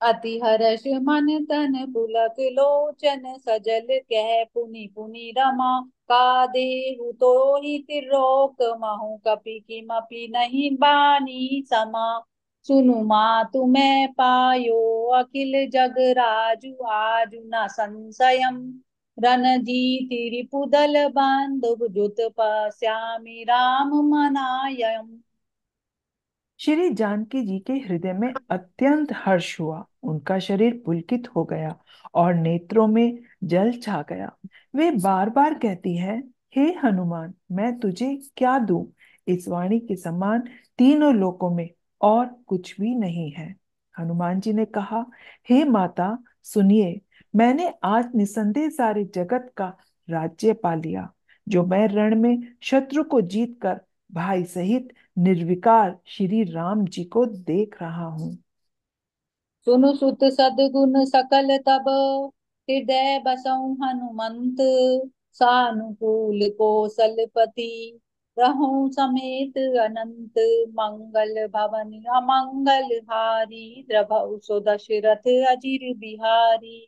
अति हर्ष मन तन पुलक लोचन सजल कह पुनि पुनि रमा का देहु तो ही तिरोक महु कपि मपी नहीं बानी समा सुनु मातु मैं पायो अखिल जग राजु आजु न संशयम रन जीति रिपुदल बांधव जुत पश्यामी राम मनायम श्री जानकी जी के हृदय में अत्यंत हर्ष हुआ उनका शरीर पुलकित हो गया और नेत्रों में जल छा गया वे बार बार कहती है हे hey हनुमान मैं तुझे क्या दू इस वाणी के समान तीनों लोकों में और कुछ भी नहीं है हनुमान जी ने कहा हे hey माता सुनिए मैंने आज निसंदेह सारे जगत का राज्य पा लिया जो मैं रण में शत्रु को जीतकर भाई सहित निर्विकार श्री राम जी को देख रहा हूँ सुनु सुत सदगुण सकल तब हृदय बसऊ हनुमंत सानुकूल कोसलपति रहो समेत अनंत मंगल भवन अमंगल हारी सो दशरथ अजीर बिहारी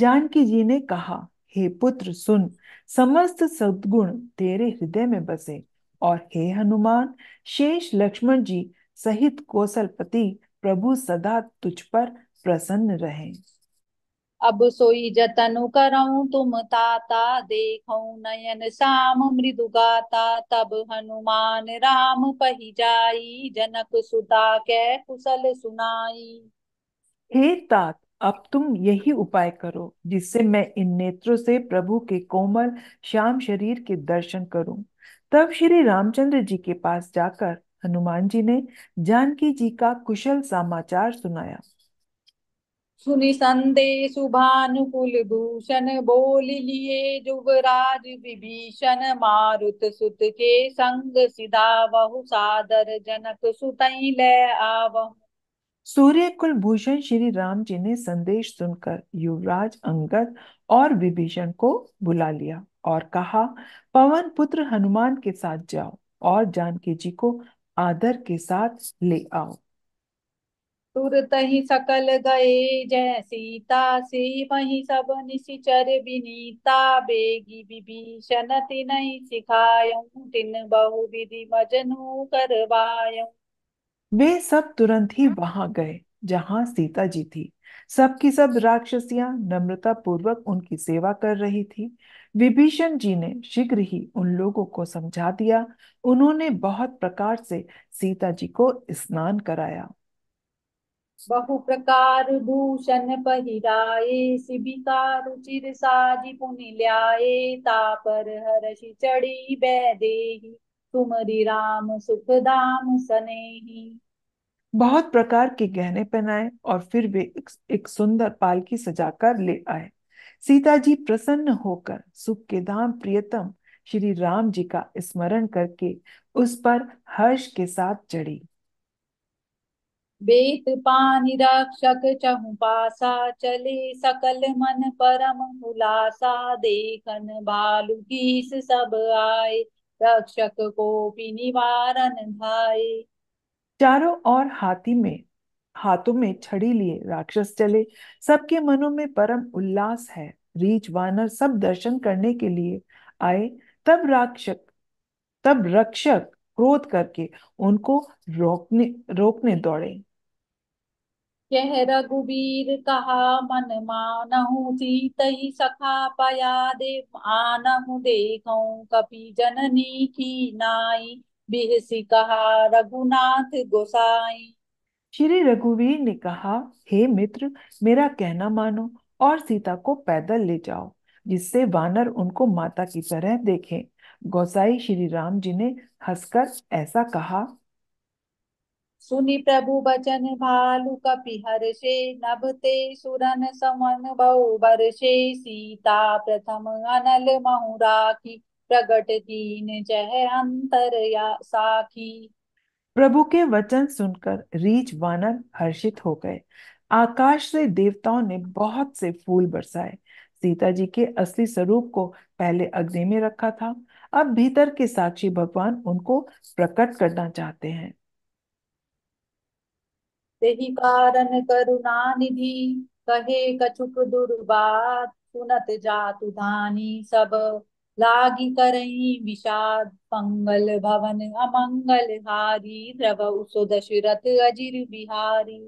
जानकी जी ने कहा हे पुत्र सुन समस्त सद्गुण तेरे हृदय में बसे और हे हनुमान शेष लक्ष्मण जी सहित कौशलपति प्रभु सदा तुझ पर प्रसन्न रहें अब सोई जतन करऊं तुम ताता देख नयन श्याम मृदु गाता तब हनुमान राम पही जाई जनक सुता के कुशल सुनाई हे तात अब तुम यही उपाय करो जिससे मैं इन नेत्रों से प्रभु के कोमल श्याम शरीर के दर्शन करूं तब श्री रामचंद्र जी के पास जाकर हनुमान जी ने जानकी जी का कुशल समाचार सुनाया सुनि सुनिसंदे भानुकुल भूषण बोल लिए जुवराज विभीषण मारुत सुत के संग सिदा बहु सादर जनक सुतई ले आव सूर्य कुल भूषण श्री राम जी ने संदेश सुनकर युवराज अंगद और विभीषण को बुला लिया और कहा पवन पुत्र हनुमान के साथ जाओ और जानकी जी को आदर के साथ ले आओ तुरत ही सकल गए जय सीता से वही सब निशिचर विनीता बेगी विभीषण तिन सिखायऊ तिन बहु विधि मजनू करवायऊ वे सब तुरंत ही वहां गए जहां सीता जी थी सब की सब राक्षसियां नम्रता पूर्वक उनकी सेवा कर रही थी विभीषण जी ने शीघ्र ही उन लोगों को समझा दिया उन्होंने बहुत प्रकार से सीता जी को स्नान कराया बहु प्रकार भूषण पहिराए शिबिका रुचिर साजी पुनि ल्याए तापर हरषि चढ़ी बैदेही तुमरी राम सुख धाम सनेही बहुत प्रकार के गहने पहनाए और फिर वे एक, एक सुंदर पालकी सजाकर ले आए सीता जी प्रसन्न होकर सुख के धाम प्रियतम श्री राम जी का स्मरण करके उस पर हर्ष के साथ चढ़ी बेत पानि रक्षक पासा चले सकल मन परम उलासा देखन बालु गीस सब आए रक्षक को भी निवारण भाए चारों और हाथी में हाथों में छड़ी लिए राक्षस चले सबके मनों में परम उल्लास है रीच वानर सब दर्शन करने के लिए आए तब राक्षक तब रक्षक क्रोध करके उनको रोकने रोकने दौड़े कह रघुबीर कहा मन मानहु सीत ही सखा पया दे आनहु देखो कपि जननी की नाई बिहसी कहा रघुनाथ गोसाई श्री रघुवीर ने कहा हे मित्र मेरा कहना मानो और सीता को पैदल ले जाओ जिससे वानर उनको माता की तरह देखें गोसाई श्री राम जी ने हंसकर ऐसा कहा सुनि प्रभु बचन भालु कपि हर्षे नभते सुरन समन बहु बरषे सीता प्रथम अनल महु राखी प्रगट दीन जह अंतर या साखी प्रभु के वचन सुनकर रीच वानर हर्षित हो गए आकाश से देवताओं ने बहुत से फूल बरसाए सीता जी के असली स्वरूप को पहले अग्नि में रखा था अब भीतर के साक्षी भगवान उनको प्रकट करना चाहते हैं ते ही कारण करुणा निधि कहे कछुक दुर्बात सुनत जातु धानी सब लागी करई विषाद पंगल भवन अमंगल हारी द्रव दशरथ अजिर बिहारी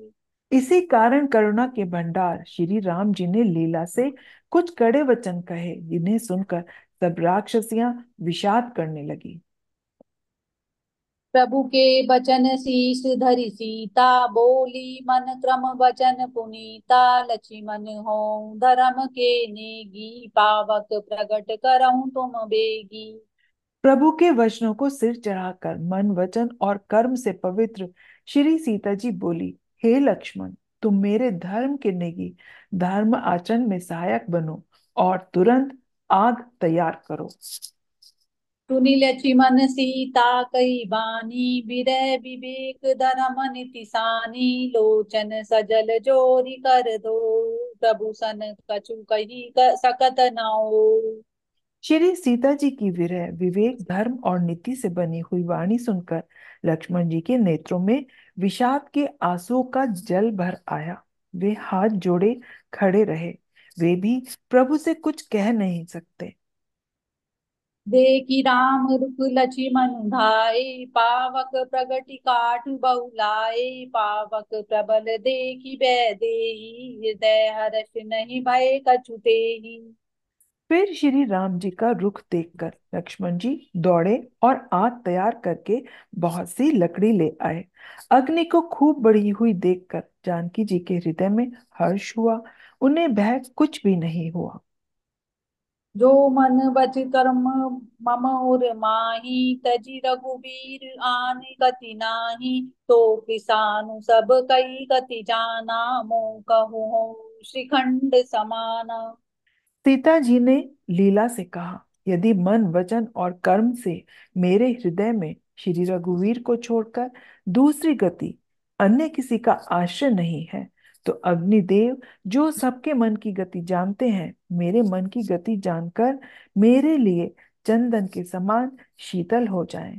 इसी कारण करुणा के भंडार श्री राम जी ने लीला से कुछ कड़े वचन कहे जिन्हें सुनकर सब राक्षसियां विषाद करने लगी प्रभु के बचन शीस धरि सीता बोली मन क्रम वचन पुनीता लक्ष्मण हो धर्म के नेगी पावक प्रकट करऊं तुम बेगी प्रभु के वचनों को सिर चढ़ाकर मन वचन और कर्म से पवित्र श्री सीता जी बोली हे लक्ष्मण तुम मेरे धर्म के नेगी धर्म आचरण में सहायक बनो और तुरंत आग तैयार करो चिमन सीता कई बानी बिर विवेक धरमनिति सानी लोचन सजल जोरी कर दो प्रभु सन कछु कही सकत नाओ श्री सीता जी की विरह विवेक धर्म और नीति से बनी हुई वाणी सुनकर लक्ष्मण जी के नेत्रों में विषाद के आंसुओं का जल भर आया वे हाथ जोड़े खड़े रहे वे भी प्रभु से कुछ कह नहीं सकते देखी राम रूप लक्ष्मण धाए पावक प्रगति काठ बहुलाए पावक प्रबल देखी दे हृदय हर्ष नहीं भय कछुते ही फिर श्री राम जी का रुख देखकर लक्ष्मण जी दौड़े और आग तैयार करके बहुत सी लकड़ी ले आए अग्नि को खूब बढ़ी हुई देखकर जानकी जी के हृदय में हर्ष हुआ उन्हें भय कुछ भी नहीं हुआ जो मन बच कर्म मम उर माही तजी रघुबीर आन गति नाही तो किसानु सब कई गति जाना मो कहु श्रीखंड समाना सीता जी ने लीला से कहा यदि मन वचन और कर्म से मेरे हृदय में श्री रघुवीर को छोड़कर दूसरी गति अन्य किसी का आश्रय नहीं है तो अग्निदेव जो सबके मन की गति जानते हैं मेरे मन की गति जानकर मेरे लिए चंदन के समान शीतल हो जाए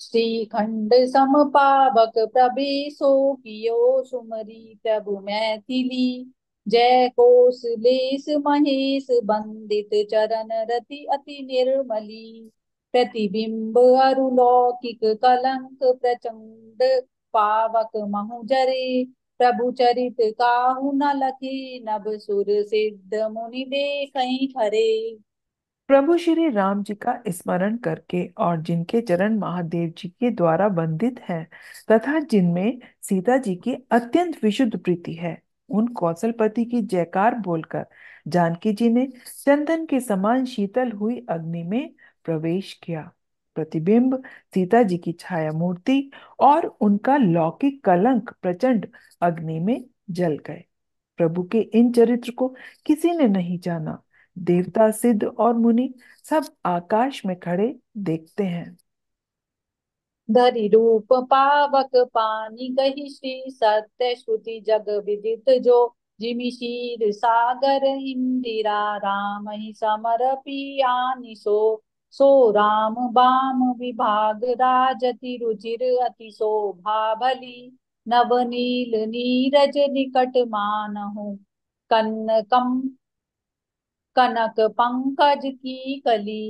श्रीखंड समपावक प्रवेशो कियो सुमरी प्रभु मैथिली जय कोश महेश बंदित चरण रति अति निर्मली प्रतिबिंब अरुलौकिक कलंक प्रचंड पावक महुजरे प्रभु चरित काहु न लखे नब सुर सिद्ध मुनि दे कहीं खरे प्रभु श्री राम जी का स्मरण करके और जिनके चरण महादेव जी के द्वारा बंधित हैं तथा जिनमें सीता जी की अत्यंत विशुद्ध प्रीति है उन कौशलपति की जयकार बोलकर जानकी जी ने चंदन के समान शीतल हुई अग्नि में प्रवेश किया प्रतिबिंब सीता जी की छाया मूर्ति और उनका लौकिक कलंक प्रचंड अग्नि में जल गए प्रभु के इन चरित्र को किसी ने नहीं जाना देवता सिद्ध और मुनि सब आकाश में खड़े देखते हैं दरि रूप पावक पानी कही श्री सत्य श्रुति जग विदित जो जिमिशीर सागर इंदिरा राम ही समर पियानिशो सो राम बाम विभाग राजति रुचिर अति शोभा नव नवनील नीरज निकट मानहु कनकम कनक पंकज की कली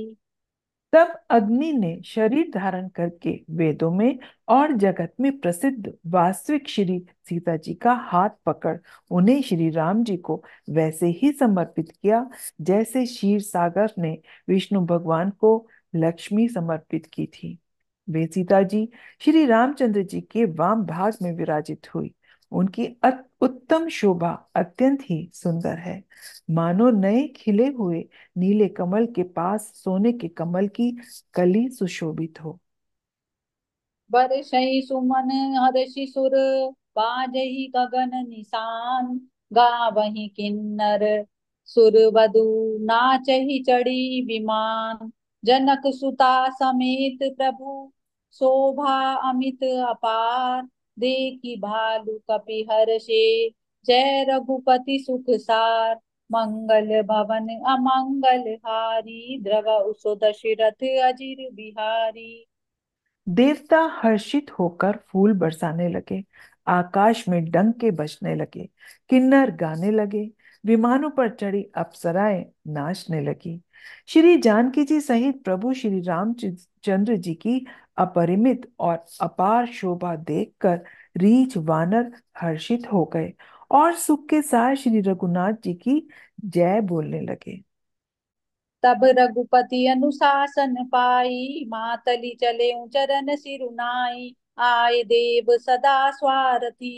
तब अग्नि ने शरीर धारण करके वेदों में और जगत में प्रसिद्ध वास्तविक श्री सीता जी का हाथ पकड़ उन्हें श्री राम जी को वैसे ही समर्पित किया जैसे शीर सागर ने विष्णु भगवान को लक्ष्मी समर्पित की थी वे सीता जी श्री रामचंद्र जी के वाम भाग में विराजित हुई उनकी उत्तम शोभा अत्यंत ही सुंदर है मानो नए खिले हुए नीले कमल के पास सोने के कमल की कली सुशोभित हो सुमन सुर बाजही गगन निशान गा वही किन्नर सुर नाच ही चढ़ी विमान जनक सुता समेत प्रभु शोभा अमित अपार देखी भालू कपि हर्षे जय रघुपति सुख सार मंगल भवन अमंगल हारी द्रव उसो दशरथ अजिर बिहारी देवता हर्षित होकर फूल बरसाने लगे आकाश में डंके बजने लगे किन्नर गाने लगे विमानों पर चढ़ी अप्सराएं नाचने लगी श्री जानकी जी सहित प्रभु श्री रामचंद्र चंद्र जी की अपरिमित और अपार शोभा देखकर रीच वानर हर्षित हो गए और सुख के साथ श्री रघुनाथ जी की जय बोलने लगे तब रघुपति अनुशासन पाई मातली चले चरण सिरुनाई आए देव सदा स्वारथी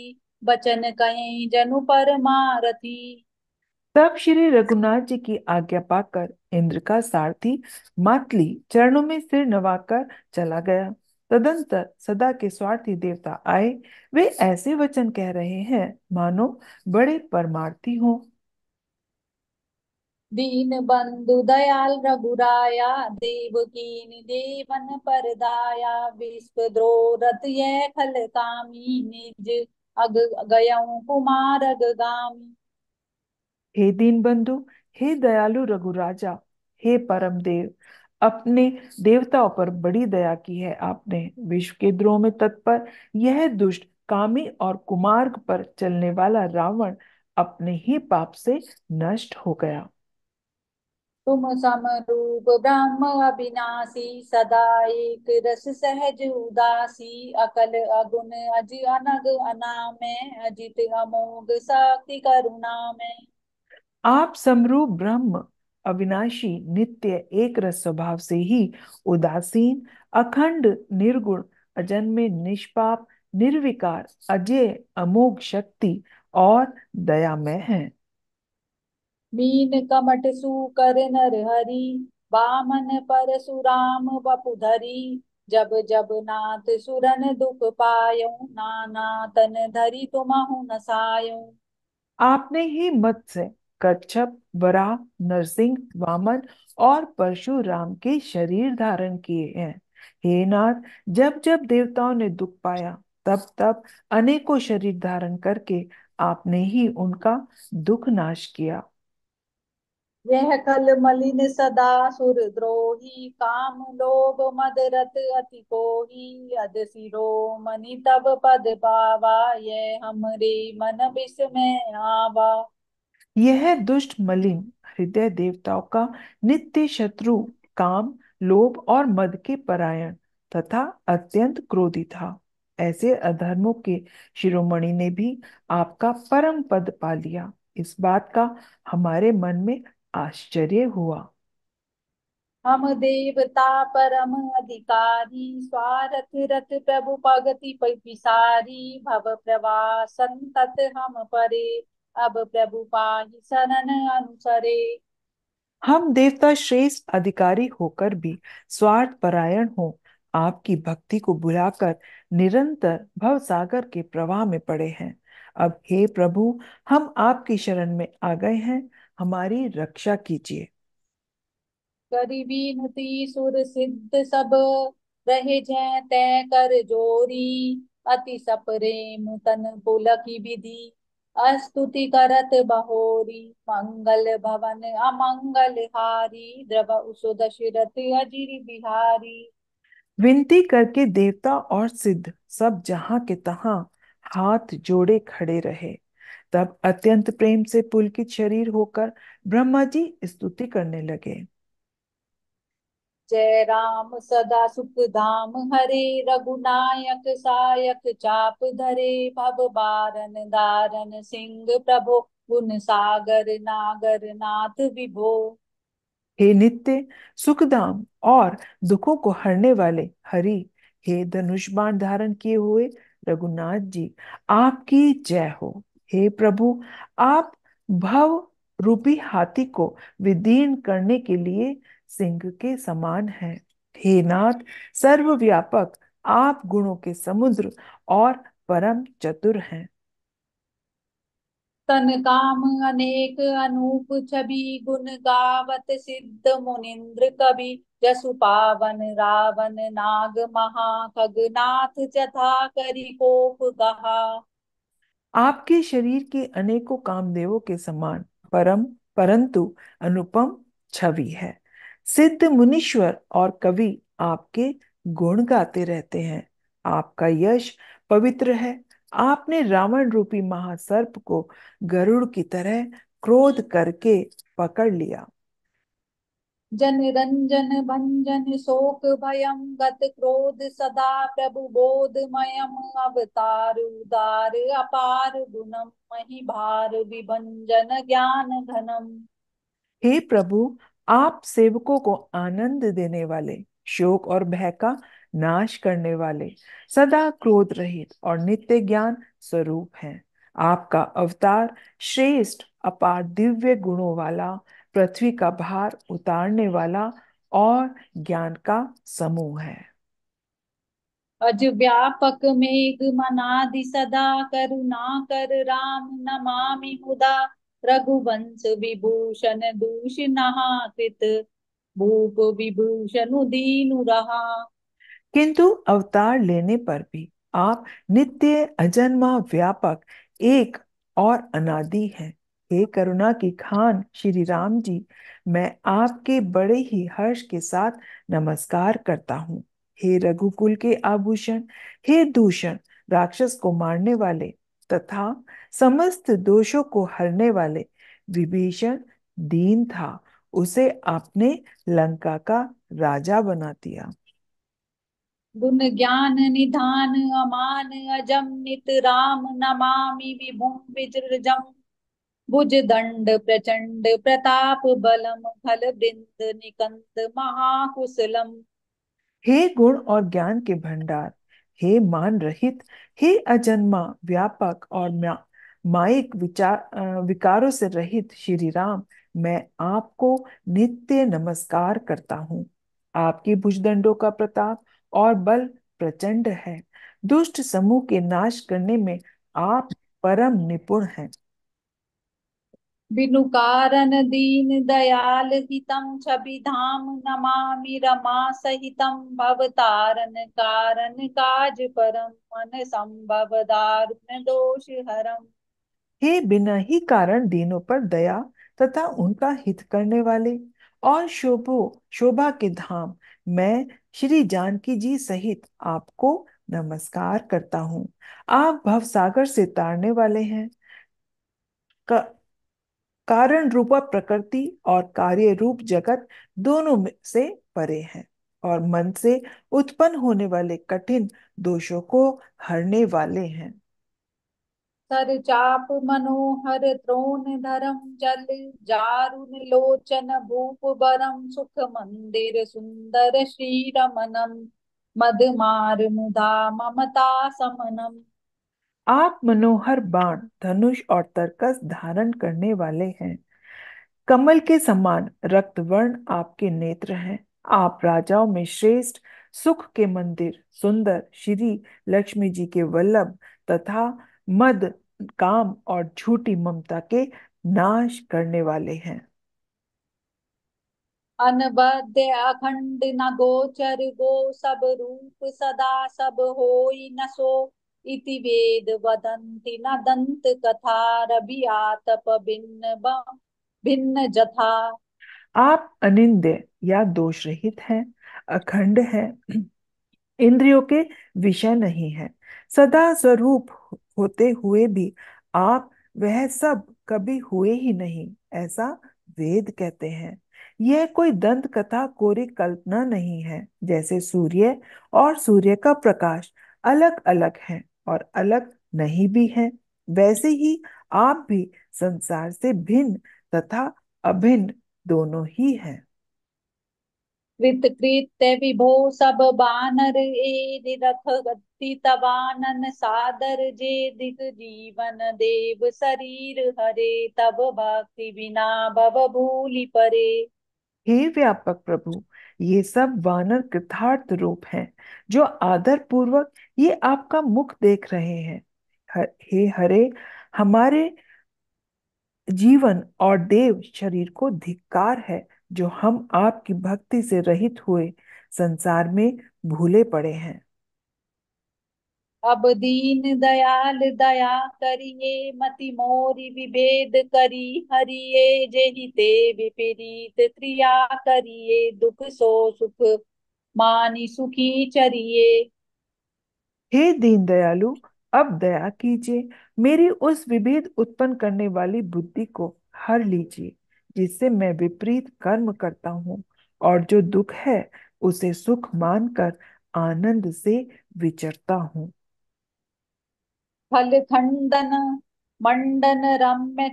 बचन कहे जनु पर मारथी तब श्री रघुनाथ जी की आज्ञा पाकर इंद्र का सारथी मातली चरणों में सिर नवाकर चला गया तदंतर सदा के स्वार्थी देवता आए वे ऐसे वचन कह रहे हैं मानो बड़े परमार्थी हों दीन बंधु दयाल रघुराया कीन देवन परदाया विश्व द्रोरत ये खल कामी निज अग गयऊ कुमार गामी हे दीन बंधु हे दयालु रघुराजा हे परम देव अपने देवताओं पर बड़ी दया की है आपने विश्व के द्रोह में तत्पर यह दुष्ट कामी और कुमार्ग पर चलने वाला रावण अपने ही पाप से नष्ट हो गया तुम समरूप ब्रह्म अविनाशी सदा एक रस सहज उदासी अकल अगुण अज अनग अनामे अजित अमोघ शक्ति करुणा में आप समरूप ब्रह्म अविनाशी नित्य एक रस स्वभाव से ही उदासीन अखंड निर्गुण अजन्मे निष्पाप निर्विकार अजय अमोघ शक्ति और दयामय है मीन कमटसु कर नर हरि बामन सुराम बपुधरी जब जब नाथ सुरन दुख पायो नाना तन धरी तुम नसायो आपने ही मत से कच्छप बरा नरसिंह वामन और परशुराम के शरीर धारण किए हैं हे नाथ जब जब देवताओं ने दुख पाया तब तब अनेकों शरीर धारण करके आपने ही उनका दुख नाश किया यह कल मलिन सदा सुर द्रोही काम लोभ मद रत अति कोही अद सिरो मनि तब पद पावा यह हमरे मन विष में आवा यह दुष्ट मलिन हृदय देवताओं का नित्य शत्रु काम लोभ और मद के परायण तथा अत्यंत क्रोधी था ऐसे अधर्मों के शिरोमणि ने भी आपका परम पद पा लिया इस बात का हमारे मन में आश्चर्य हुआ हम देवता परम अधिकारी स्वारथ रथ प्रभु पगति पिसारी भव प्रवासन तत हम परे अब प्रभु पाही सनन अनुसरे हम देवता श्रेष्ठ अधिकारी होकर भी स्वार्थ परायण हो आपकी भक्ति को बुलाकर निरंतर भव सागर के प्रवाह में पड़े हैं अब हे प्रभु हम आपकी शरण में आ गए हैं हमारी रक्षा कीजिए नती सुर सिद्ध सब रहे जै तय कर जोरी अति सप्रेम तन की विधि अस्तुति करत बहोरी मंगल भवन अमंगल हारी द्रव उसुद बिहारी विनती करके देवता और सिद्ध सब जहाँ के तहां हाथ जोड़े खड़े रहे तब अत्यंत प्रेम से पुल की शरीर होकर ब्रह्मा जी स्तुति करने लगे जय राम सदा सुख धाम हरे रघुनायक सायक चाप धरे भव बारन दारन सिंह प्रभो गुण सागर नागर नाथ विभो हे नित्य सुख धाम और दुखों को हरने वाले हरि हे धनुष बाण धारण किए हुए रघुनाथ जी आपकी जय हो हे प्रभु आप भव रूपी हाथी को विदीर्ण करने के लिए सिंह के समान है हे नाथ सर्वव्यापक आप गुणों के समुद्र और परम चतुर हैं तन काम अनेक अनूप छवि गुण गावत सिद्ध मुनिन्द्र कवि जसु पावन रावण नाग महा खगनाथ जथा करि कोप गहा आपके शरीर के अनेकों कामदेवों के समान परम परंतु अनुपम छवि है सिद्ध मुनीश्वर और कवि आपके गुण गाते रहते हैं आपका यश पवित्र है आपने रावण रूपी महासर्प को गरुड़ की तरह क्रोध करके पकड़ लिया जन रंजन भंजन शोक भयम गत क्रोध सदा प्रभु मयम अवतार उदार अपार गुणम मही भार विभंजन ज्ञान घनम हे प्रभु आप सेवकों को आनंद देने वाले शोक और भय का नाश करने वाले सदा क्रोध रहित और नित्य ज्ञान स्वरूप हैं आपका अवतार श्रेष्ठ अपार दिव्य गुणों वाला पृथ्वी का भार उतारने वाला और ज्ञान का समूह है अज व्यापक मेघ मनादि सदा करुणा कर राम नमामि मुदा रघुवंश विभूषण दूषिणहा कृत भूप विभूषण दीनु रहा किंतु अवतार लेने पर भी आप नित्य अजन्मा व्यापक एक और अनादि हैं हे करुणा की खान श्री राम जी मैं आपके बड़े ही हर्ष के साथ नमस्कार करता हूँ हे रघुकुल के आभूषण हे दूषण राक्षस को मारने वाले तथा समस्त दोषों को हरने वाले विभीषण दीन था उसे आपने लंका का राजा बना दिया गुण ज्ञान निधान अमान अजम नित राम नमामि विभुम विजृजम भुज दंड प्रचंड प्रताप बलम फल बृंद निकंद महाकुशलम हे गुण और ज्ञान के भंडार हे मान रहित हे अजन्मा व्यापक और माइक विचार विकारों से रहित श्री राम मैं आपको नित्य नमस्कार करता हूँ आपके भुजदंडों का प्रताप और बल प्रचंड है दुष्ट समूह के नाश करने में आप परम निपुण हैं बिनु कारण दीन दयाल हितम धाम नमामि रमा सहितम भवतारण कारण काज परम मन संभव दारुण दोष हरम हे बिना ही कारण दीनों पर दया तथा उनका हित करने वाले और शोभो शोभा के धाम मैं श्री जानकी जी सहित आपको नमस्कार करता हूँ आप भव सागर से तारने वाले हैं कारण रूपा प्रकृति और कार्य रूप जगत दोनों से परे हैं और मन से उत्पन्न होने वाले कठिन दोषों को हरने वाले हैं चाप मनोहर द्रोण धरम जल जारुण लोचन भूप बरम सुख मंदिर सुंदर श्री रमनम मदमार मुदा ममता समनम आप मनोहर बाण धनुष और तर्कस धारण करने वाले हैं कमल के समान रक्तवर्ण आपके नेत्र हैं आप राजाओं में श्रेष्ठ सुख के मंदिर सुंदर श्री लक्ष्मी जी के वल्लभ तथा मद काम और झूठी ममता के नाश करने वाले हैं अनबद्ध अखंड न गोचर गो सब रूप सदा सब होई न सो इति वेद वदन्ति न कथा रवि आतप भिन्न भिन्न जथा आप अनिंद्य या दोष रहित हैं अखंड हैं इंद्रियों के विषय नहीं है सदा स्वरूप होते हुए भी आप वह सब कभी हुए ही नहीं ऐसा वेद कहते हैं यह कोई दंत कथा कोरी कल्पना नहीं है जैसे सूर्य और सूर्य का प्रकाश अलग अलग है और अलग नहीं भी हैं वैसे ही आप भी संसार से भिन्न तथा अभिन्न दोनों ही हैं विभो सब बानर ए निरख सादर जे दिग जीवन देव शरीर हरे तब भक्ति बिना भव भूलि परे हे व्यापक प्रभु ये सब वानर कृथार्थ रूप हैं जो आदर पूर्वक ये आपका मुख देख रहे हैं हे हरे हमारे जीवन और देव शरीर को धिक्कार है जो हम आपकी भक्ति से रहित हुए संसार में भूले पड़े हैं अब दीन दयाल दया करिए मति मोरी विभेद करी हरिए जेहिते विपरीत क्रिया करिए दुख सो सुख मानी सुखी चरिए हे दीन दयालु अब दया कीजिए मेरी उस विभेद उत्पन्न करने वाली बुद्धि को हर लीजिए जिससे मैं विपरीत कर्म करता हूँ और जो दुख है उसे सुख मानकर आनंद से विचरता हूँ फल फलखण्डन मंडन रम्य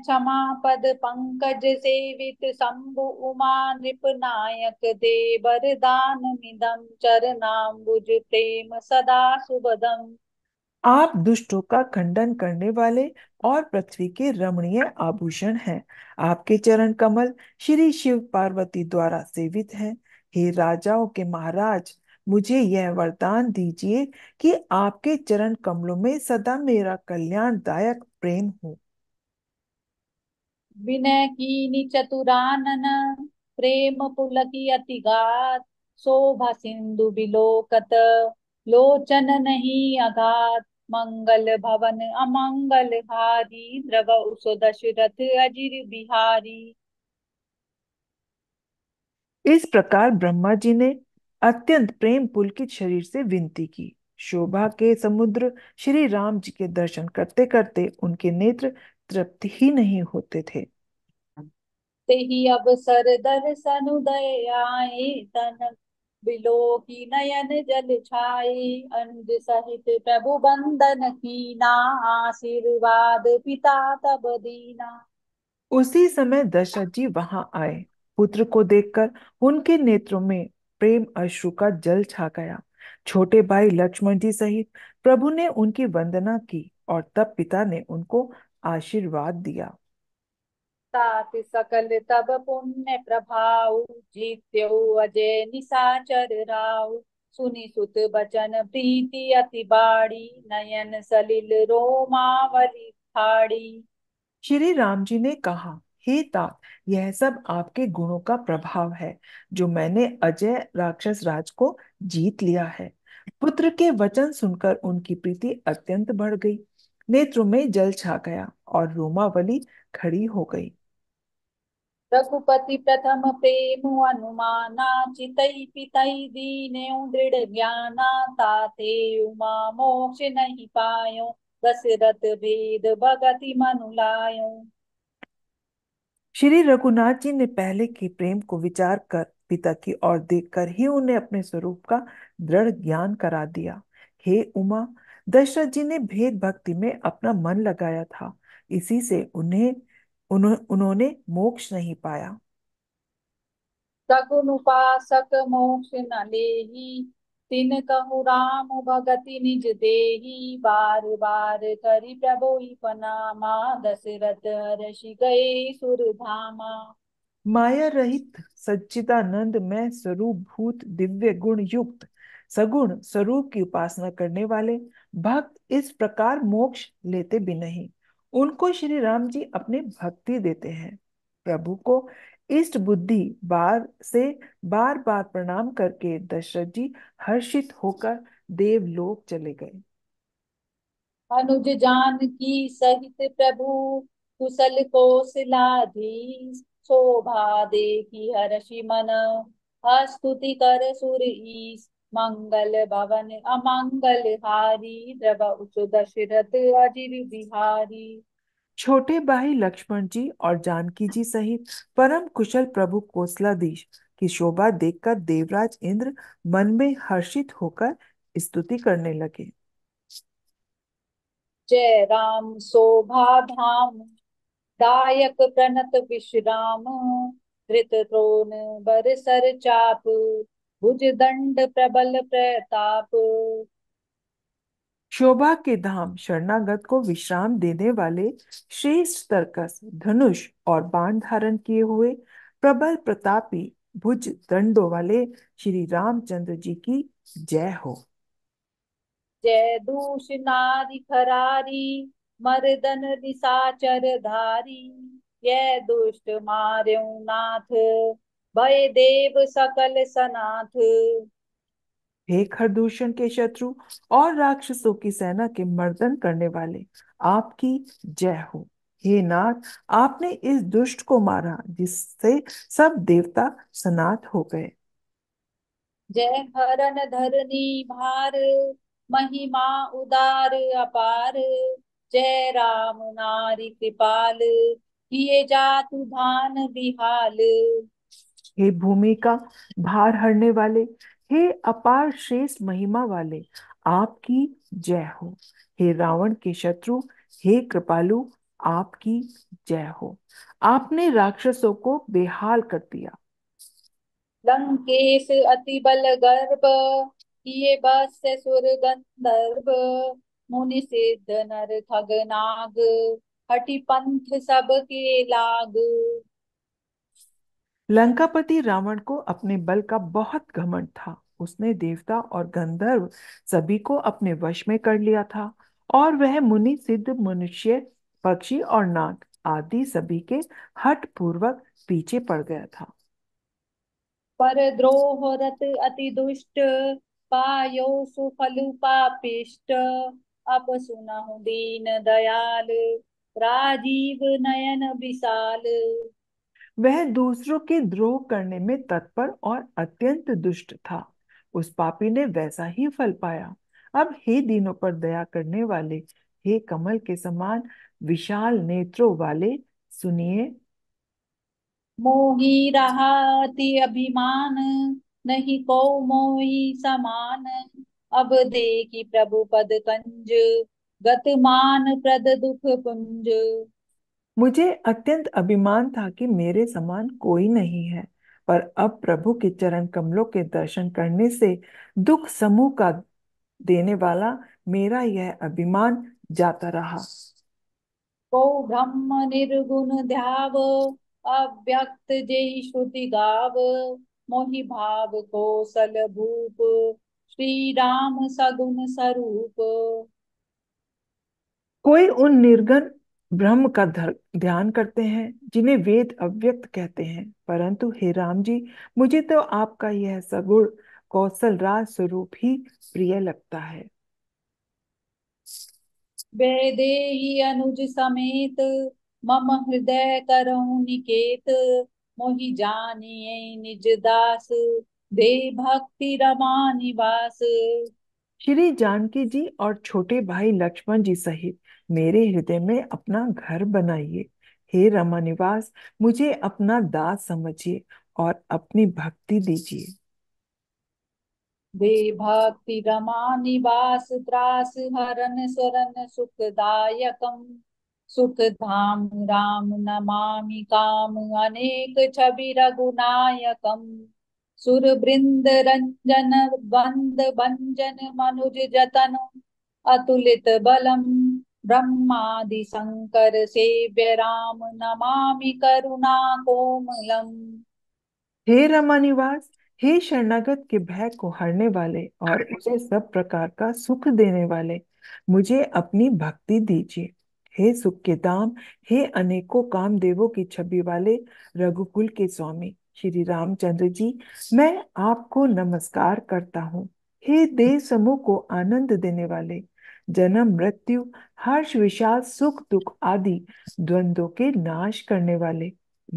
पद पंकज सेवित शंभु उमा नृप नायक देवर दान देवरदानमिदं चरणाम्बुज प्रेम सदा सुबदम आप दुष्टों का खंडन करने वाले और पृथ्वी के रमणीय आभूषण हैं आपके चरण कमल श्री शिव पार्वती द्वारा सेवित हैं हे राजाओं के महाराज मुझे यह वरदान दीजिए कि आपके चरण कमलों में सदा मेरा कल्याणदायक प्रेम हो विनय की चतुरानन प्रेम अति गात शोभा सिंधु बिलोकत लोचन नहीं अघात मंगल भवन अमंगल हारी द्रव उस दशरथ अजिर बिहारी इस प्रकार ब्रह्मा जी ने अत्यंत प्रेम पुलकित शरीर से विनती की शोभा के समुद्र श्री राम जी के दर्शन करते करते उनके नेत्र तृप्त ही नहीं होते थे ते ही सर दर्शन उदय आए तन की नयन जल छाए अनुज सहित प्रभु बंदन ना आशीर्वाद पिता तब दीना उसी समय दशरथ जी वहां आए पुत्र को देखकर उनके नेत्रों में प्रेम अश्रु का जल छा गया छोटे भाई लक्ष्मण जी सहित प्रभु ने उनकी वंदना की और तब पिता ने उनको आशीर्वाद दिया ताति सकल तब पुण्य प्रभाव जीत्यो अजय निशाचर राव सुनि सुत बचन प्रीति अति बाड़ी नयन सलिल रोमावली फाड़ी श्री राम जी ने कहा हे तात यह सब आपके गुणों का प्रभाव है जो मैंने अजय राक्षस राज को जीत लिया है पुत्र के वचन सुनकर उनकी प्रीति अत्यंत बढ़ गई नेत्रों में जल छा गया और रोमावली खड़ी हो गई रघुपति प्रथम प्रेम अनुमाना चितई पितई दीने दृढ़ ज्ञाना ताते उमा मोक्ष नहीं पायो दशरथ भेद भगति लायो श्री रघुनाथ जी ने पहले के प्रेम को विचार कर पिता की ओर देखकर ही उन्हें अपने स्वरूप का दृढ़ ज्ञान करा दिया हे उमा दशरथ जी ने भेद भक्ति में अपना मन लगाया था इसी से उन्हें उन्होंने मोक्ष नहीं पाया सगुन उपासक मोक्ष न लेही तिन कहु राम भगति निज देही बार बार करि प्रभु पनामा दशरथ हर्षि गए सुर धामा माया रहित सच्चिदानंद में स्वरूप भूत दिव्य गुण युक्त सगुण स्वरूप की उपासना करने वाले भक्त इस प्रकार मोक्ष लेते भी नहीं उनको श्री राम जी अपनी भक्ति देते हैं प्रभु को इष्ट बुद्धि बार से बार बार प्रणाम करके दशरथ जी हर्षित होकर देवलोक चले गए अनुज जान की सहित प्रभु कुशल को सिलाधीश शोभा देखी हर्षि मन हस्तुति कर सुर ईश मंगल भवन अमंगल हारी द्रव उच दशरथ अजीर बिहारी छोटे भाई लक्ष्मण जी और जानकी जी सहित परम कुशल प्रभु कोसलाधीश की शोभा देखकर देवराज इंद्र मन में हर्षित होकर स्तुति करने लगे जय राम शोभा धाम दायक प्रणत विश्राम धृत त्रोन बर सर चाप भुज दंड प्रबल प्रताप शोभा के धाम शरणागत को विश्राम देने वाले श्रेष्ठ तर्कस धनुष और बाण धारण किए हुए प्रबल प्रतापी भुज दंडो वाले श्री रामचंद्र जी की जय हो जय दूष नारी खरारी मर्दन निशाचर धारी जय दुष्ट मार्यो नाथ भय देव सकल सनाथ हे खरदूषण के शत्रु और राक्षसों की सेना के मर्दन करने वाले आपकी जय हो हे नाथ आपने इस दुष्ट को मारा जिससे सब देवता सनात हो गए जय हरण धरनी भार महिमा उदार अपार जय राम नारी कृपाल किए जातु भान विहाल हे भूमि का भार हरने वाले हे अपार शेष महिमा वाले आपकी जय हो हे रावण के शत्रु हे कृपालु आपकी जय हो आपने राक्षसों को बेहाल कर दिया लंकेश अति बल गर्भ किए बस सुर गंधर्व मुनि सिद्ध नर खग नाग हटि पंथ सब के लाग लंकापति रावण को अपने बल का बहुत घमंड था उसने देवता और गंधर्व सभी को अपने वश में कर लिया था और वह मुनि सिद्ध मनुष्य पक्षी और नाग आदि सभी के हट पूर्वक पीछे पड़ गया था पर द्रोह रत अति दुष्ट पायो सुफलु पापिष्ट अब सुना दीन दयाल राजीव नयन विशाल वह दूसरों के द्रोह करने में तत्पर और अत्यंत दुष्ट था उस पापी ने वैसा ही फल पाया अब हे दिनों पर दया करने वाले हे कमल के समान विशाल नेत्रों वाले सुनिए मोही रहा अभिमान नहीं को मोही समान अब दे की प्रभु पद कंज गतमान प्रद दुख पुंज मुझे अत्यंत अभिमान था कि मेरे समान कोई नहीं है पर अब प्रभु के चरण कमलों के दर्शन करने से दुख समूह का देने वाला मेरा यह अभिमान जाता रहा ब्रह्म निर्गुण ध्याव अव्यक्त जय श्रुति गाव मोहि भाव कौशल भूप श्री राम सगुण स्वरूप कोई उन निर्गुण ब्रह्म का ध्यान करते हैं जिन्हें वेद अव्यक्त कहते हैं परंतु हे राम जी मुझे तो आपका यह सगुण कौशल राज स्वरूप ही प्रिय लगता है अनुज समेत मम हृदय करो निकेत मोहि जानिए निज दास दे भक्ति रमा निवास श्री जानकी जी और छोटे भाई लक्ष्मण जी सहित मेरे हृदय में अपना घर बनाइए हे रमा निवास मुझे अपना दास समझिए और अपनी भक्ति दीजिए दे भक्ति रमा निवास त्रास हरन सरन सुखदायकम सुख धाम राम नमामि काम अनेक छवि रघुनायकम सुर बृंद रंजन बंद बंजन मनुज जतन अतुलित बलम ब्रह्मादि शंकर सेव्य राम नमामि करुणा कोमलम हे रमानिवास हे शरणागत के भय को हरने वाले और उसे सब प्रकार का सुख देने वाले मुझे अपनी भक्ति दीजिए हे सुख के दाम हे अनेकों काम देवों की छवि वाले रघुकुल के स्वामी श्री रामचंद्र जी मैं आपको नमस्कार करता हूँ हे देव समूह को आनंद देने वाले जन्म मृत्यु हर्ष विशाल सुख दुख आदि द्वंद्व के नाश करने वाले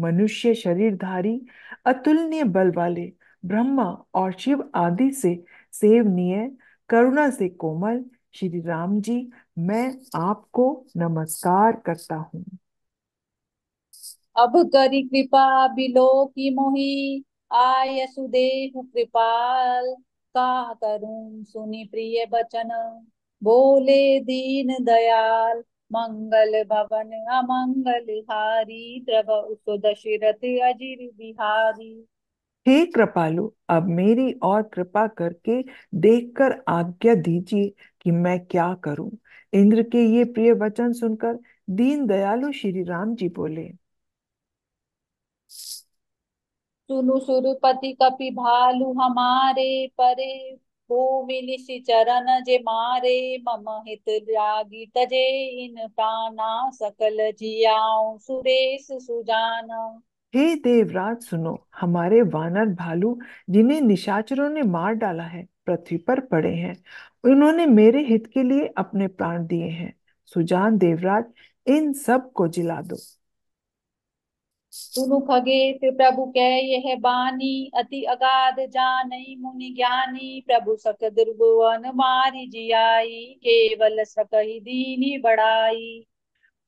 मनुष्य शरीरधारी अतुलनीय बल वाले ब्रह्मा और शिव आदि से सेवनीय करुणा से कोमल श्री राम जी मैं आपको नमस्कार करता हूँ अब करी कृपा बिलो की मोही आय सुदेह कृपाल का करूं सुनी प्रिय बचन बोले दीन दयाल मंगल भवन अमंगल हारी द्रव दशरथ अजीर बिहारी हे कृपालु अब मेरी और कृपा करके देखकर आज्ञा दीजिए कि मैं क्या करूं इंद्र के ये प्रिय वचन सुनकर दीन दयालु श्री राम जी बोले सुनु सुरपति कपि भालु हमारे परे चरण जे मारे मम हित रागी तजे इन सकल सुरेश सुजान हे देवराज सुनो हमारे वानर भालू जिन्हें निशाचरों ने मार डाला है पृथ्वी पर पड़े हैं उन्होंने मेरे हित के लिए अपने प्राण दिए हैं सुजान देवराज इन सब को जिला दो तुनु खगे फिर प्रभु कह यह बानी अति अगाध जानी मुनि ज्ञानी प्रभु सक दुर्गुवन मारी जियाई केवल सक ही दीनी बढ़ाई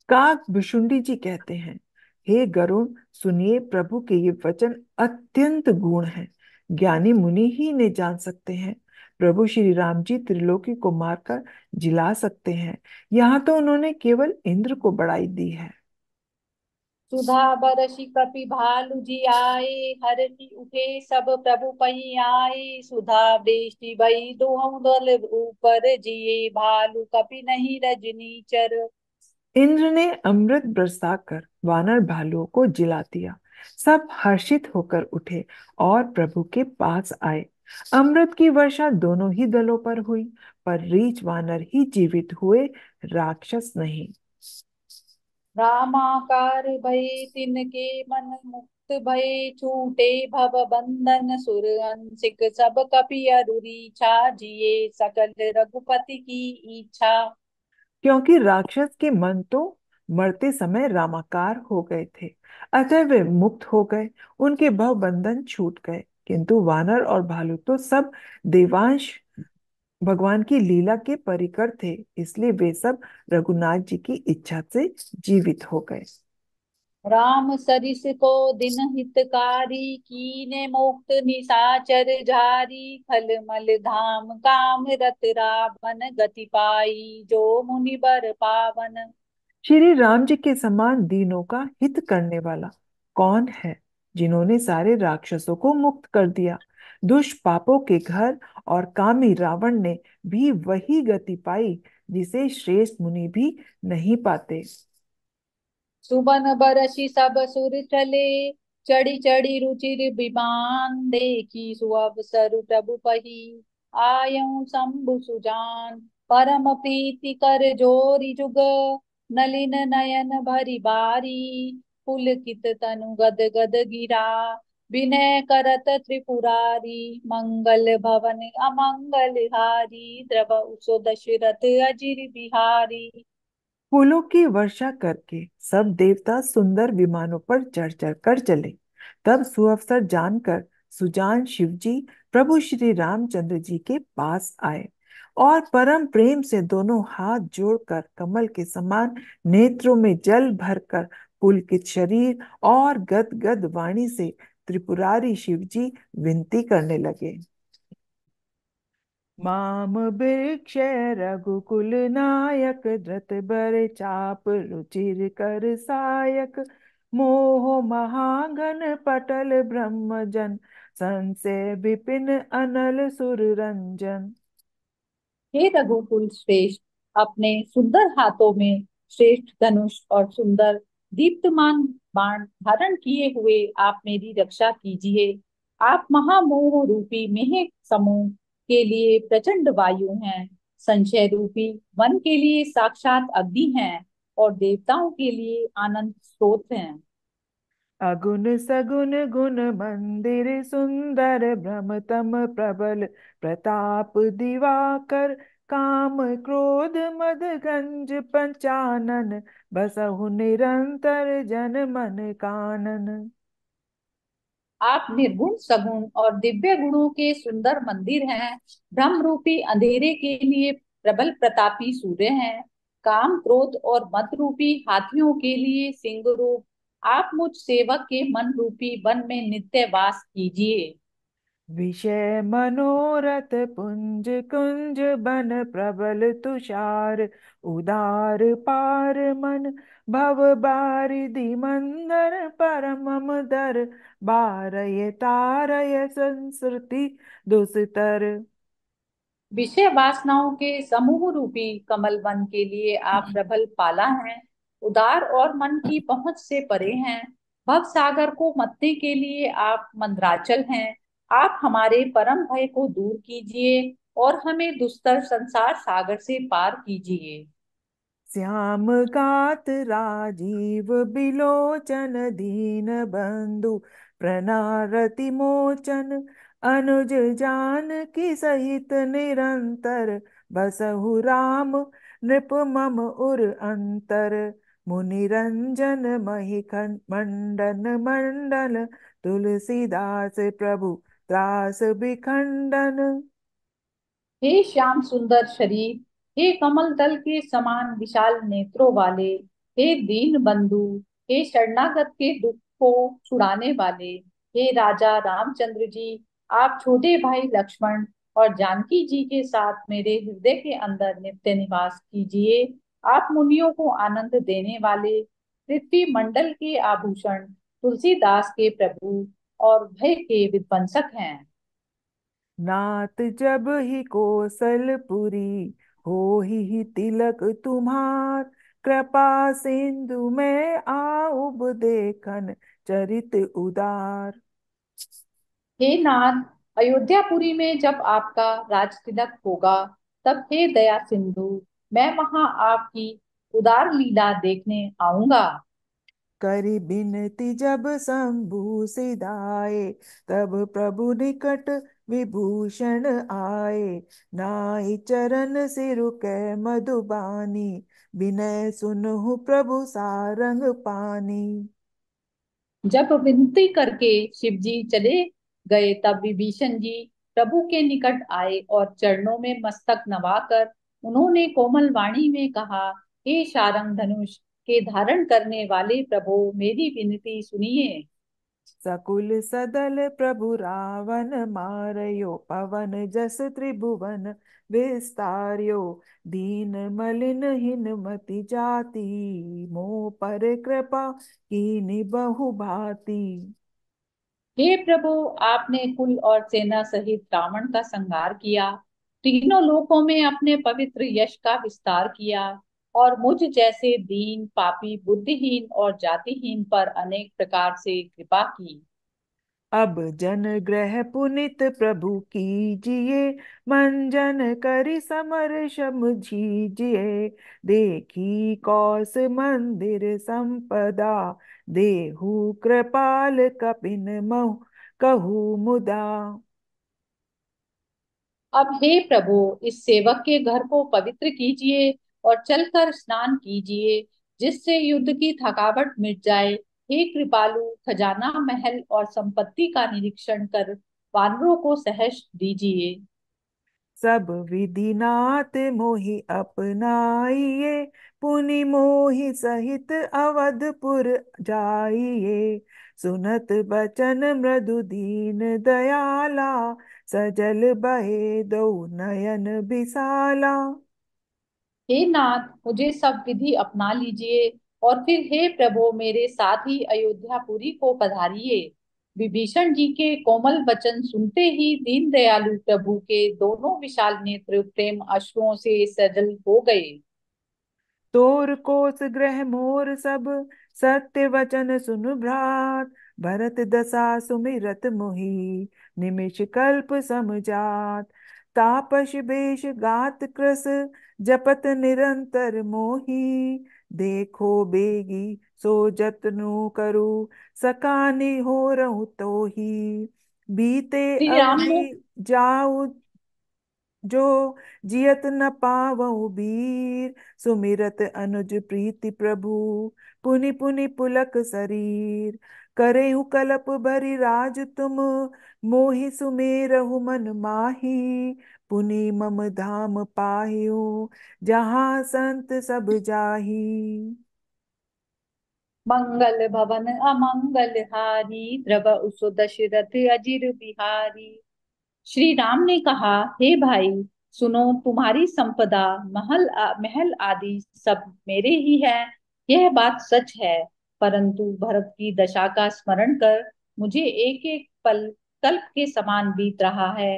काक भुषुंडी जी कहते हैं हे गरुण सुनिए प्रभु के ये वचन अत्यंत गुण है ज्ञानी मुनि ही ने जान सकते हैं प्रभु श्री राम जी त्रिलोकी को मारकर जिला सकते हैं यहाँ तो उन्होंने केवल इंद्र को बढ़ाई दी है सुधा बरसी कपि भालु जी आए हर हरनी उठे सब प्रभु पही आए सुधा दृष्टि बई दो दल ऊपर जिए भालु कपि नहीं रजनी चर इंद्र ने अमृत बरसाकर वानर भालुओं को जिला दिया सब हर्षित होकर उठे और प्रभु के पास आए अमृत की वर्षा दोनों ही दलों पर हुई पर रीच वानर ही जीवित हुए राक्षस नहीं रामाकार भय के मन मुक्त भय छूटे भव बंधन सुर अंशिक सब कपि अरुरीछा जिए सकल रघुपति की इच्छा क्योंकि राक्षस के मन तो मरते समय रामाकार हो गए थे अतः वे मुक्त हो गए उनके भव बंधन छूट गए किंतु वानर और भालू तो सब देवांश भगवान की लीला के परिकर थे इसलिए वे सब रघुनाथ जी की इच्छा से जीवित हो गए राम सरिस को दिन हितकारी कीने मुक्त निशाचर जारी फल मल धाम काम रत रावन गति पाई जो मुनि बर पावन श्री राम जी के समान दीनों का हित करने वाला कौन है जिन्होंने सारे राक्षसों को मुक्त कर दिया दुष्पापों के घर और कामी रावण ने भी वही गति पाई जिसे श्रेष्ठ मुनि भी नहीं पाते सुबन बरसी सब सुर चले चढ़ी चढ़ी रुचिर विमान देखी सुअवसर प्रभु पही आयो शंभु सुजान परम प्रीति कर जोरी जुग नलिन नयन भरी बारी पुलकित तनु गद गद गिरा विनय करत त्रिपुरारी मंगल भवन अमंगल हारी द्रव उसो दशरथ अजिर बिहारी फूलों की वर्षा करके सब देवता सुंदर विमानों पर चढ़ चढ़ कर चले तब सुअवसर जानकर सुजान शिवजी प्रभु श्री रामचंद्र जी के पास आए और परम प्रेम से दोनों हाथ जोड़कर कमल के समान नेत्रों में जल भरकर पुलकित शरीर और गदगद वाणी से त्रिपुरारी शिव जी विनती करने लगे माम वृक्ष रघुकुल नायक द्रत बर चाप रुचिर कर सायक मोह महाघन पटल ब्रह्म जन संसे विपिन अनल सुर रंजन हे रघुकुल श्रेष्ठ अपने सुंदर हाथों में श्रेष्ठ धनुष और सुंदर दीप्तमान बाण धारण किए हुए आप मेरी रक्षा कीजिए आप महामोह रूपी मेह समूह के लिए प्रचंड वायु हैं संशय रूपी वन के लिए साक्षात अग्नि हैं और देवताओं के लिए आनंद स्रोत हैं अगुण सगुण गुण मंदिर सुंदर भ्रमतम प्रबल प्रताप दिवाकर काम क्रोध मद गंज पंचानन बसहु निरंतर जन मन कानन आप निर्गुण सगुण और दिव्य गुणों के सुंदर मंदिर हैं ब्रह्म रूपी अंधेरे के लिए प्रबल प्रतापी सूर्य हैं काम क्रोध और मत रूपी हाथियों के लिए सिंह रूप आप मुझ सेवक के मन रूपी वन में नित्य वास कीजिए विषय मनोरथ पुंज कुंज बन प्रबल तुषार उदार पार मन भव बारिधि मंदर परम दर बारय तारय संस्कृति दुस्तर विषय वासनाओं के समूह रूपी कमल वन के लिए आप हम्म। प्रबल पाला हैं उदार और मन की पहुंच से परे हैं भव सागर को मतने के लिए आप मंदराचल हैं आप हमारे परम भय को दूर कीजिए और हमें दुस्तर संसार सागर से पार कीजिए श्याम कात राजीव बिलोचन दीन बंधु प्रणारति मोचन अनुज जान की सहित निरंतर बसहु राम नृप मम उर अंतर मुनिरंजन महिखन मंडन मंडल तुलसीदास प्रभु त्रास विखंडन हे श्याम सुंदर शरीर हे कमल दल के समान विशाल नेत्रों वाले हे दीन बंधु हे शरणागत के दुख को छुड़ाने वाले हे राजा रामचंद्र जी आप छोटे भाई लक्ष्मण और जानकी जी के साथ मेरे हृदय के अंदर नित्य निवास कीजिए आप मुनियों को आनंद देने वाले पृथ्वी मंडल के आभूषण तुलसीदास के प्रभु और भय के विध्वंसक हैं नात जब ही कोसलपुरी हो ही तिलक तुम्हार कृपा सिंधु में आउब देखन चरित उदार हे नाथ अयोध्यापुरी में जब आपका राज तिलक होगा तब हे दया सिंधु मैं वहां आपकी उदार लीला देखने आऊंगा करी बिनती जब शंभू सिदाए तब प्रभु निकट विभूषण आए नाई चरण सिरु कै मधुबानी विनय सुनहु प्रभु सारंग पानी जब विनती करके शिव जी चले गए तब विभीषण जी प्रभु के निकट आए और चरणों में मस्तक नवाकर उन्होंने कोमल वाणी में कहा हे शारंग धनुष के धारण करने वाले प्रभु मेरी विनती सुनिए सकुल सदल प्रभु रावण मारयो पवन जस त्रिभुवन विस्तार्यो दीन मलिन हिन मति जाति मो पर कृपा की बहु भाती हे प्रभु आपने कुल और सेना सहित रावण का संगार किया तीनों लोकों में अपने पवित्र यश का विस्तार किया और मुझ जैसे दीन पापी बुद्धिहीन और जातिहीन पर अनेक प्रकार से कृपा की अब जन ग्रह पुनित प्रभु कीजिए मन जन करि समर समझीजिए देखी कौस मंदिर संपदा देहु कृपाल कपिन महु कहु मुदा अब हे प्रभु इस सेवक के घर को पवित्र कीजिए और चलकर स्नान कीजिए जिससे युद्ध की थकावट मिट जाए हे कृपालु खजाना महल और संपत्ति का निरीक्षण कर वानरों को सहस दीजिए सब विधि नाथ मोहि अपनाइए पुनि मोहि सहित अवधपुर जाइए सुनत बचन मृदु दीन दयाला सजल बहे दो नयन बिसाला हे नाथ मुझे सब विधि अपना लीजिए और फिर हे प्रभु मेरे साथ ही अयोध्यापुरी को पधारिए विभीषण जी के कोमल वचन सुनते ही दीन दयालु प्रभु के दोनों विशाल नेत्र प्रेम अश्रुओं से सजल हो गए तोर कोस ग्रह मोर सब सत्य वचन सुन भ्रात भरत दशा सुमिरत मोहि निमिष कल्प समझात तापस बेश गात कृस जपत निरंतर मोही देखो बेगी सो जतनु करू सकाने हो रहू तो ही बीते जाऊ जो जियत न पावऊ बीर सुमिरत अनुज प्रीति प्रभु पुनि पुनि पुलक शरीर करे कलप भरी राज तुम मोहि सुमेरहु मन माही पुनि मम धाम पाहियो जहां संत सब जाही मंगल भवन अमंगल हारी द्रव उसो दशरथ अजीर बिहारी श्री राम ने कहा हे भाई सुनो तुम्हारी संपदा महल महल आदि सब मेरे ही है यह बात सच है परंतु भरत की दशा का स्मरण कर मुझे एक एक पल कल्प के समान बीत रहा है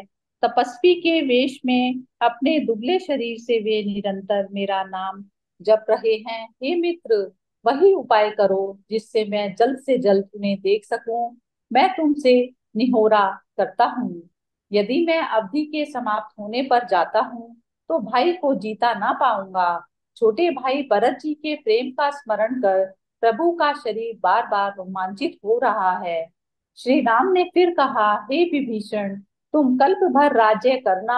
तपस्वी के वेश में अपने दुबले शरीर से वे निरंतर मेरा नाम जप रहे हैं हे मित्र वही उपाय करो जिससे मैं जल्द से जल्द उन्हें देख सकूं मैं तुमसे निहोरा करता हूँ यदि मैं अवधि के समाप्त होने पर जाता हूँ तो भाई को जीता ना पाऊंगा छोटे भाई भरत जी के प्रेम का स्मरण कर प्रभु का शरीर बार बार रोमांचित हो रहा है श्री राम ने फिर कहा हे विभीषण तुम कल्प भर राज्य करना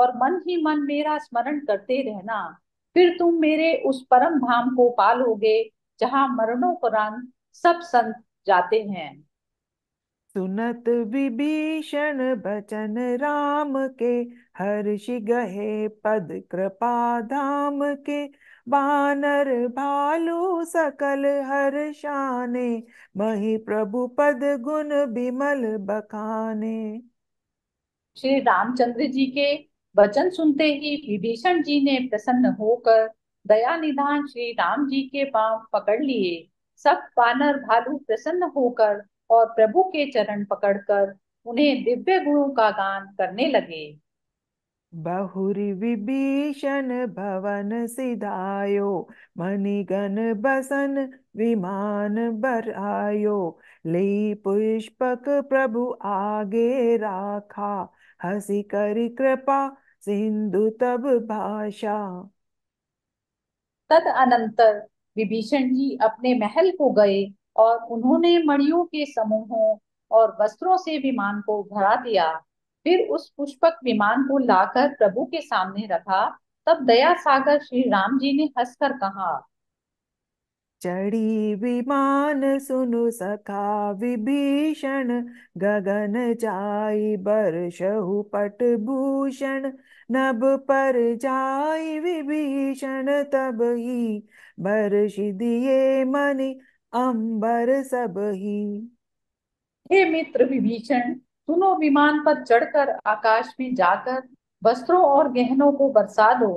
और मन ही मन मेरा स्मरण करते रहना फिर तुम मेरे उस परम धाम को पालोगे जहाँ मरणोपरांत सब संत जाते हैं सुनत विभीषण बचन राम के हर्षि गहे पद कृपा धाम के बानर भालू सकल हर शाने मही प्रभु पद गुण बिमल बखाने श्री रामचंद्र जी के वचन सुनते ही विभीषण जी ने प्रसन्न होकर दया निधान श्री राम जी के पांव पकड़ लिए सब पानर भालू प्रसन्न होकर और प्रभु के चरण पकड़कर उन्हें दिव्य गुणों का गान करने लगे बहुरी विभीषण भवन सिधायो मणिगन बसन विमान बर आयो ले पुष्पक प्रभु आगे राखा हसी करी कृपा सिंधु तब भाषा तद अनंतर विभीषण जी अपने महल को गए और उन्होंने मणियों के समूहों और वस्त्रों से विमान को भरा दिया फिर उस पुष्पक विमान को लाकर प्रभु के सामने रखा तब दया सागर श्री राम जी ने हंसकर कहा चढ़ी विमान सुनु सखा विभीषण गगन जाई बरसहु पट भूषण नब पर जाई विभीषण तब ही बरस दिए मनि अंबर सब ही हे मित्र विभीषण सुनो विमान पर चढ़कर आकाश में जाकर वस्त्रों और गहनों को बरसा दो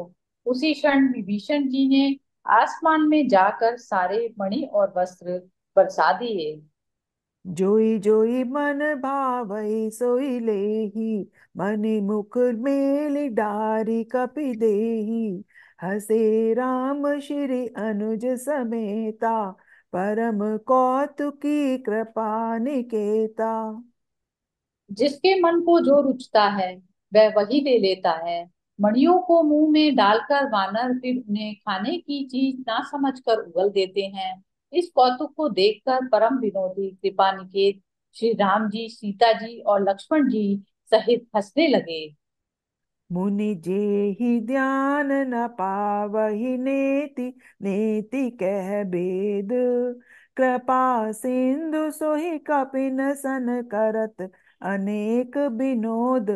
उसी क्षण विभीषण जी ने आसमान में जाकर सारे मणि और वस्त्र बरसा दिए जोई जोई मन भावई सोई लेही मनि मुकुर मेल डारी कपि देही हसे राम श्री अनुज समेता परम कौतुकी कृपा निकेता जिसके मन को जो रुचता है वह वही ले लेता है मणियों को मुंह में डालकर वानर फिर उन्हें खाने की चीज ना समझकर उगल देते हैं इस कौतुक को देखकर परम विनोदी कृपा निकेत श्री राम जी सीता जी और लक्ष्मण जी सहित हंसने लगे मुनि जे ही ध्यान न पावही नेति नेति कह बेद कृपा सिंधु सोहि कपिन सन करत अनेक विनोद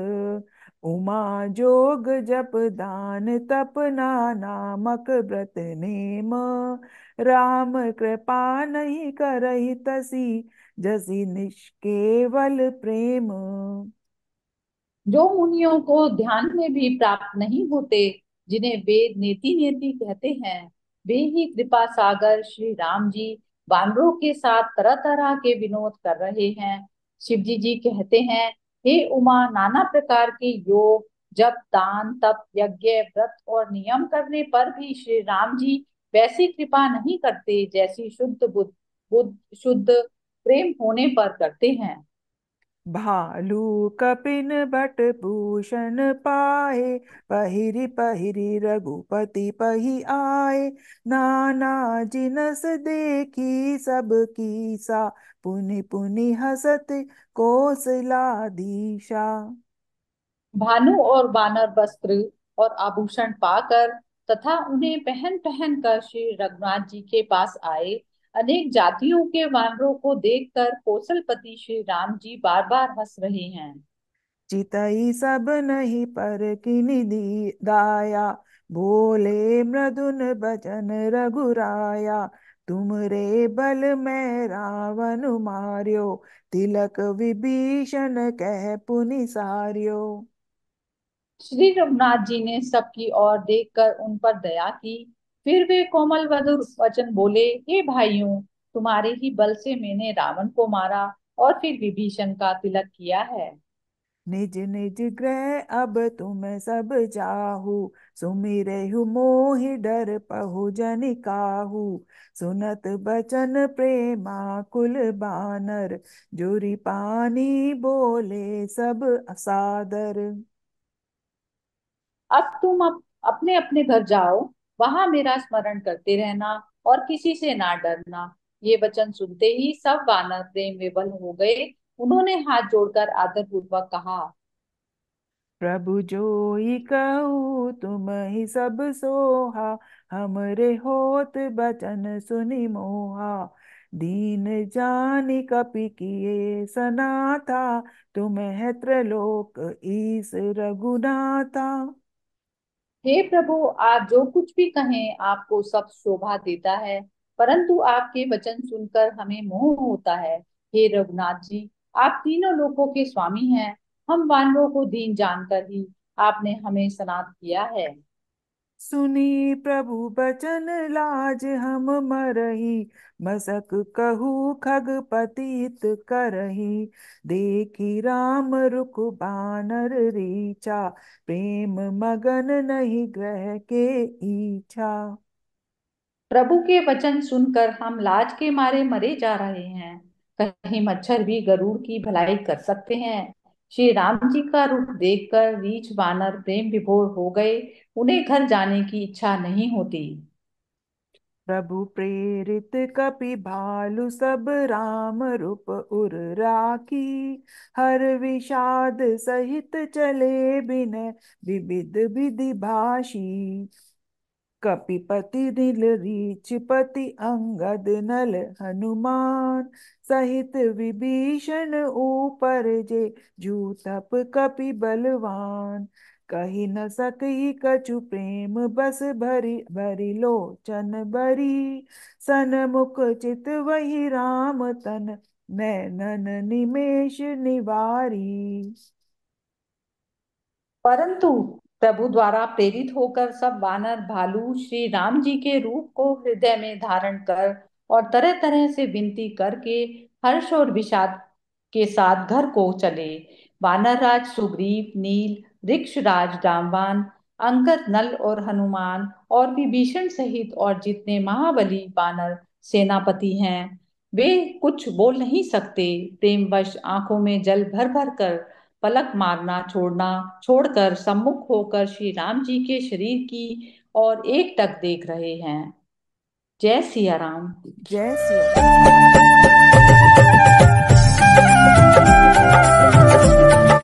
उमा जोग जप दान तपना नामक व्रत नेम राम कृपा नहीं कर तसी जसी निष्केवल प्रेम जो मुनियों को ध्यान में भी प्राप्त नहीं होते जिन्हें वेद नेति नेति कहते हैं वे ही कृपा सागर श्री राम जी बानरों के साथ तरह तरह के विनोद कर रहे हैं शिव जी जी कहते हैं हे उमा नाना प्रकार के योग जब दान तप यज्ञ व्रत और नियम करने पर भी श्री राम जी वैसी कृपा नहीं करते जैसी शुद्ध बुद्ध बुद्ध शुद्ध प्रेम होने पर करते हैं भालू कपिन भट भूषण पाए पहिरी पहिरी रघुपति पही आए नाना जिनस देखी सब की सा पुनि पुनि हसत दिशा भानु और बानर वस्त्र और आभूषण पाकर तथा उन्हें पहन पहन कर श्री रघुनाथ जी के पास आए अनेक जातियों के वानरों को देखकर कोसलपति श्री राम जी बार बार हंस रहे हैं चिताई सब नहीं पर किनि दाया बोले मृदुन बचन रघुराया तुम रे बल में रावण मारियो तिलक विभीषण कह पुनि सारियो श्री रघुनाथ जी ने सबकी ओर देखकर उन पर दया की फिर वे कोमल वधुर वचन बोले हे भाइयों तुम्हारे ही बल से मैंने रावण को मारा और फिर विभीषण का तिलक किया है निज निज ग्रह अब तुम सब जाहु सुमिरहु मोहि डर पहु जन काहु सुनत बचन प्रेमा कुल बानर जुरी पानी बोले सब असादर अब तुम अप, अपने अपने घर जाओ वहां मेरा स्मरण करते रहना और किसी से ना डरना ये वचन सुनते ही सब वानर प्रेम विवल हो गए उन्होंने हाथ जोड़कर आदर पूर्वक कहा प्रभु ही कहू तुम ही सब सोहा हमरे होत बचन सुनी मोहा दीन जानी कपि किए था तुम है त्रिलोक ईश रघुनाथा हे प्रभु आप जो कुछ भी कहें आपको सब शोभा देता है परंतु आपके वचन सुनकर हमें मोह होता है हे रघुनाथ जी आप तीनों लोगों के स्वामी हैं हम वानरों को दीन जानकर ही आपने हमें स्नात किया है सुनी प्रभु बचन लाज हम मरही मसक कहू खग पतित करही देखी राम रुक बानर रीचा प्रेम मगन नहीं ग्रह के ईचा प्रभु के वचन सुनकर हम लाज के मारे मरे जा रहे हैं कहीं मच्छर भी गरुड़ की भलाई कर सकते हैं श्री राम जी का रूप देखकर रीछ बानर प्रेम विभोर हो गए उन्हें घर जाने की इच्छा नहीं होती प्रभु प्रेरित कपि भालु सब राम रूप उर राखी हर विषाद सहित चले बिन विविध विधि भाषी कपिपति दिल पति अंगद नल हनुमान सहित विभीषण ऊपर जे जूतप कपि बलवान कही न सकी कछु प्रेम बस भरी भरी लोचन बरी मुख चित वही राम तन नैनन निमेश निवारी परंतु प्रभु द्वारा प्रेरित होकर सब वानर भालू श्री राम जी के रूप को हृदय में धारण कर और तरह तरह से विनती करके हर्ष और विषाद के साथ घर को चले वानरराज सुग्रीव नील रिक्षराज डांबान अंगद नल और हनुमान और विभीषण सहित और जितने महाबली बानर सेनापति हैं वे कुछ बोल नहीं सकते प्रेमवश आंखों में जल भर भर कर पलक मारना छोड़ना छोड़कर सम्मुख होकर श्री राम जी के शरीर की और एक टक देख रहे हैं जय सिया राम जय सिया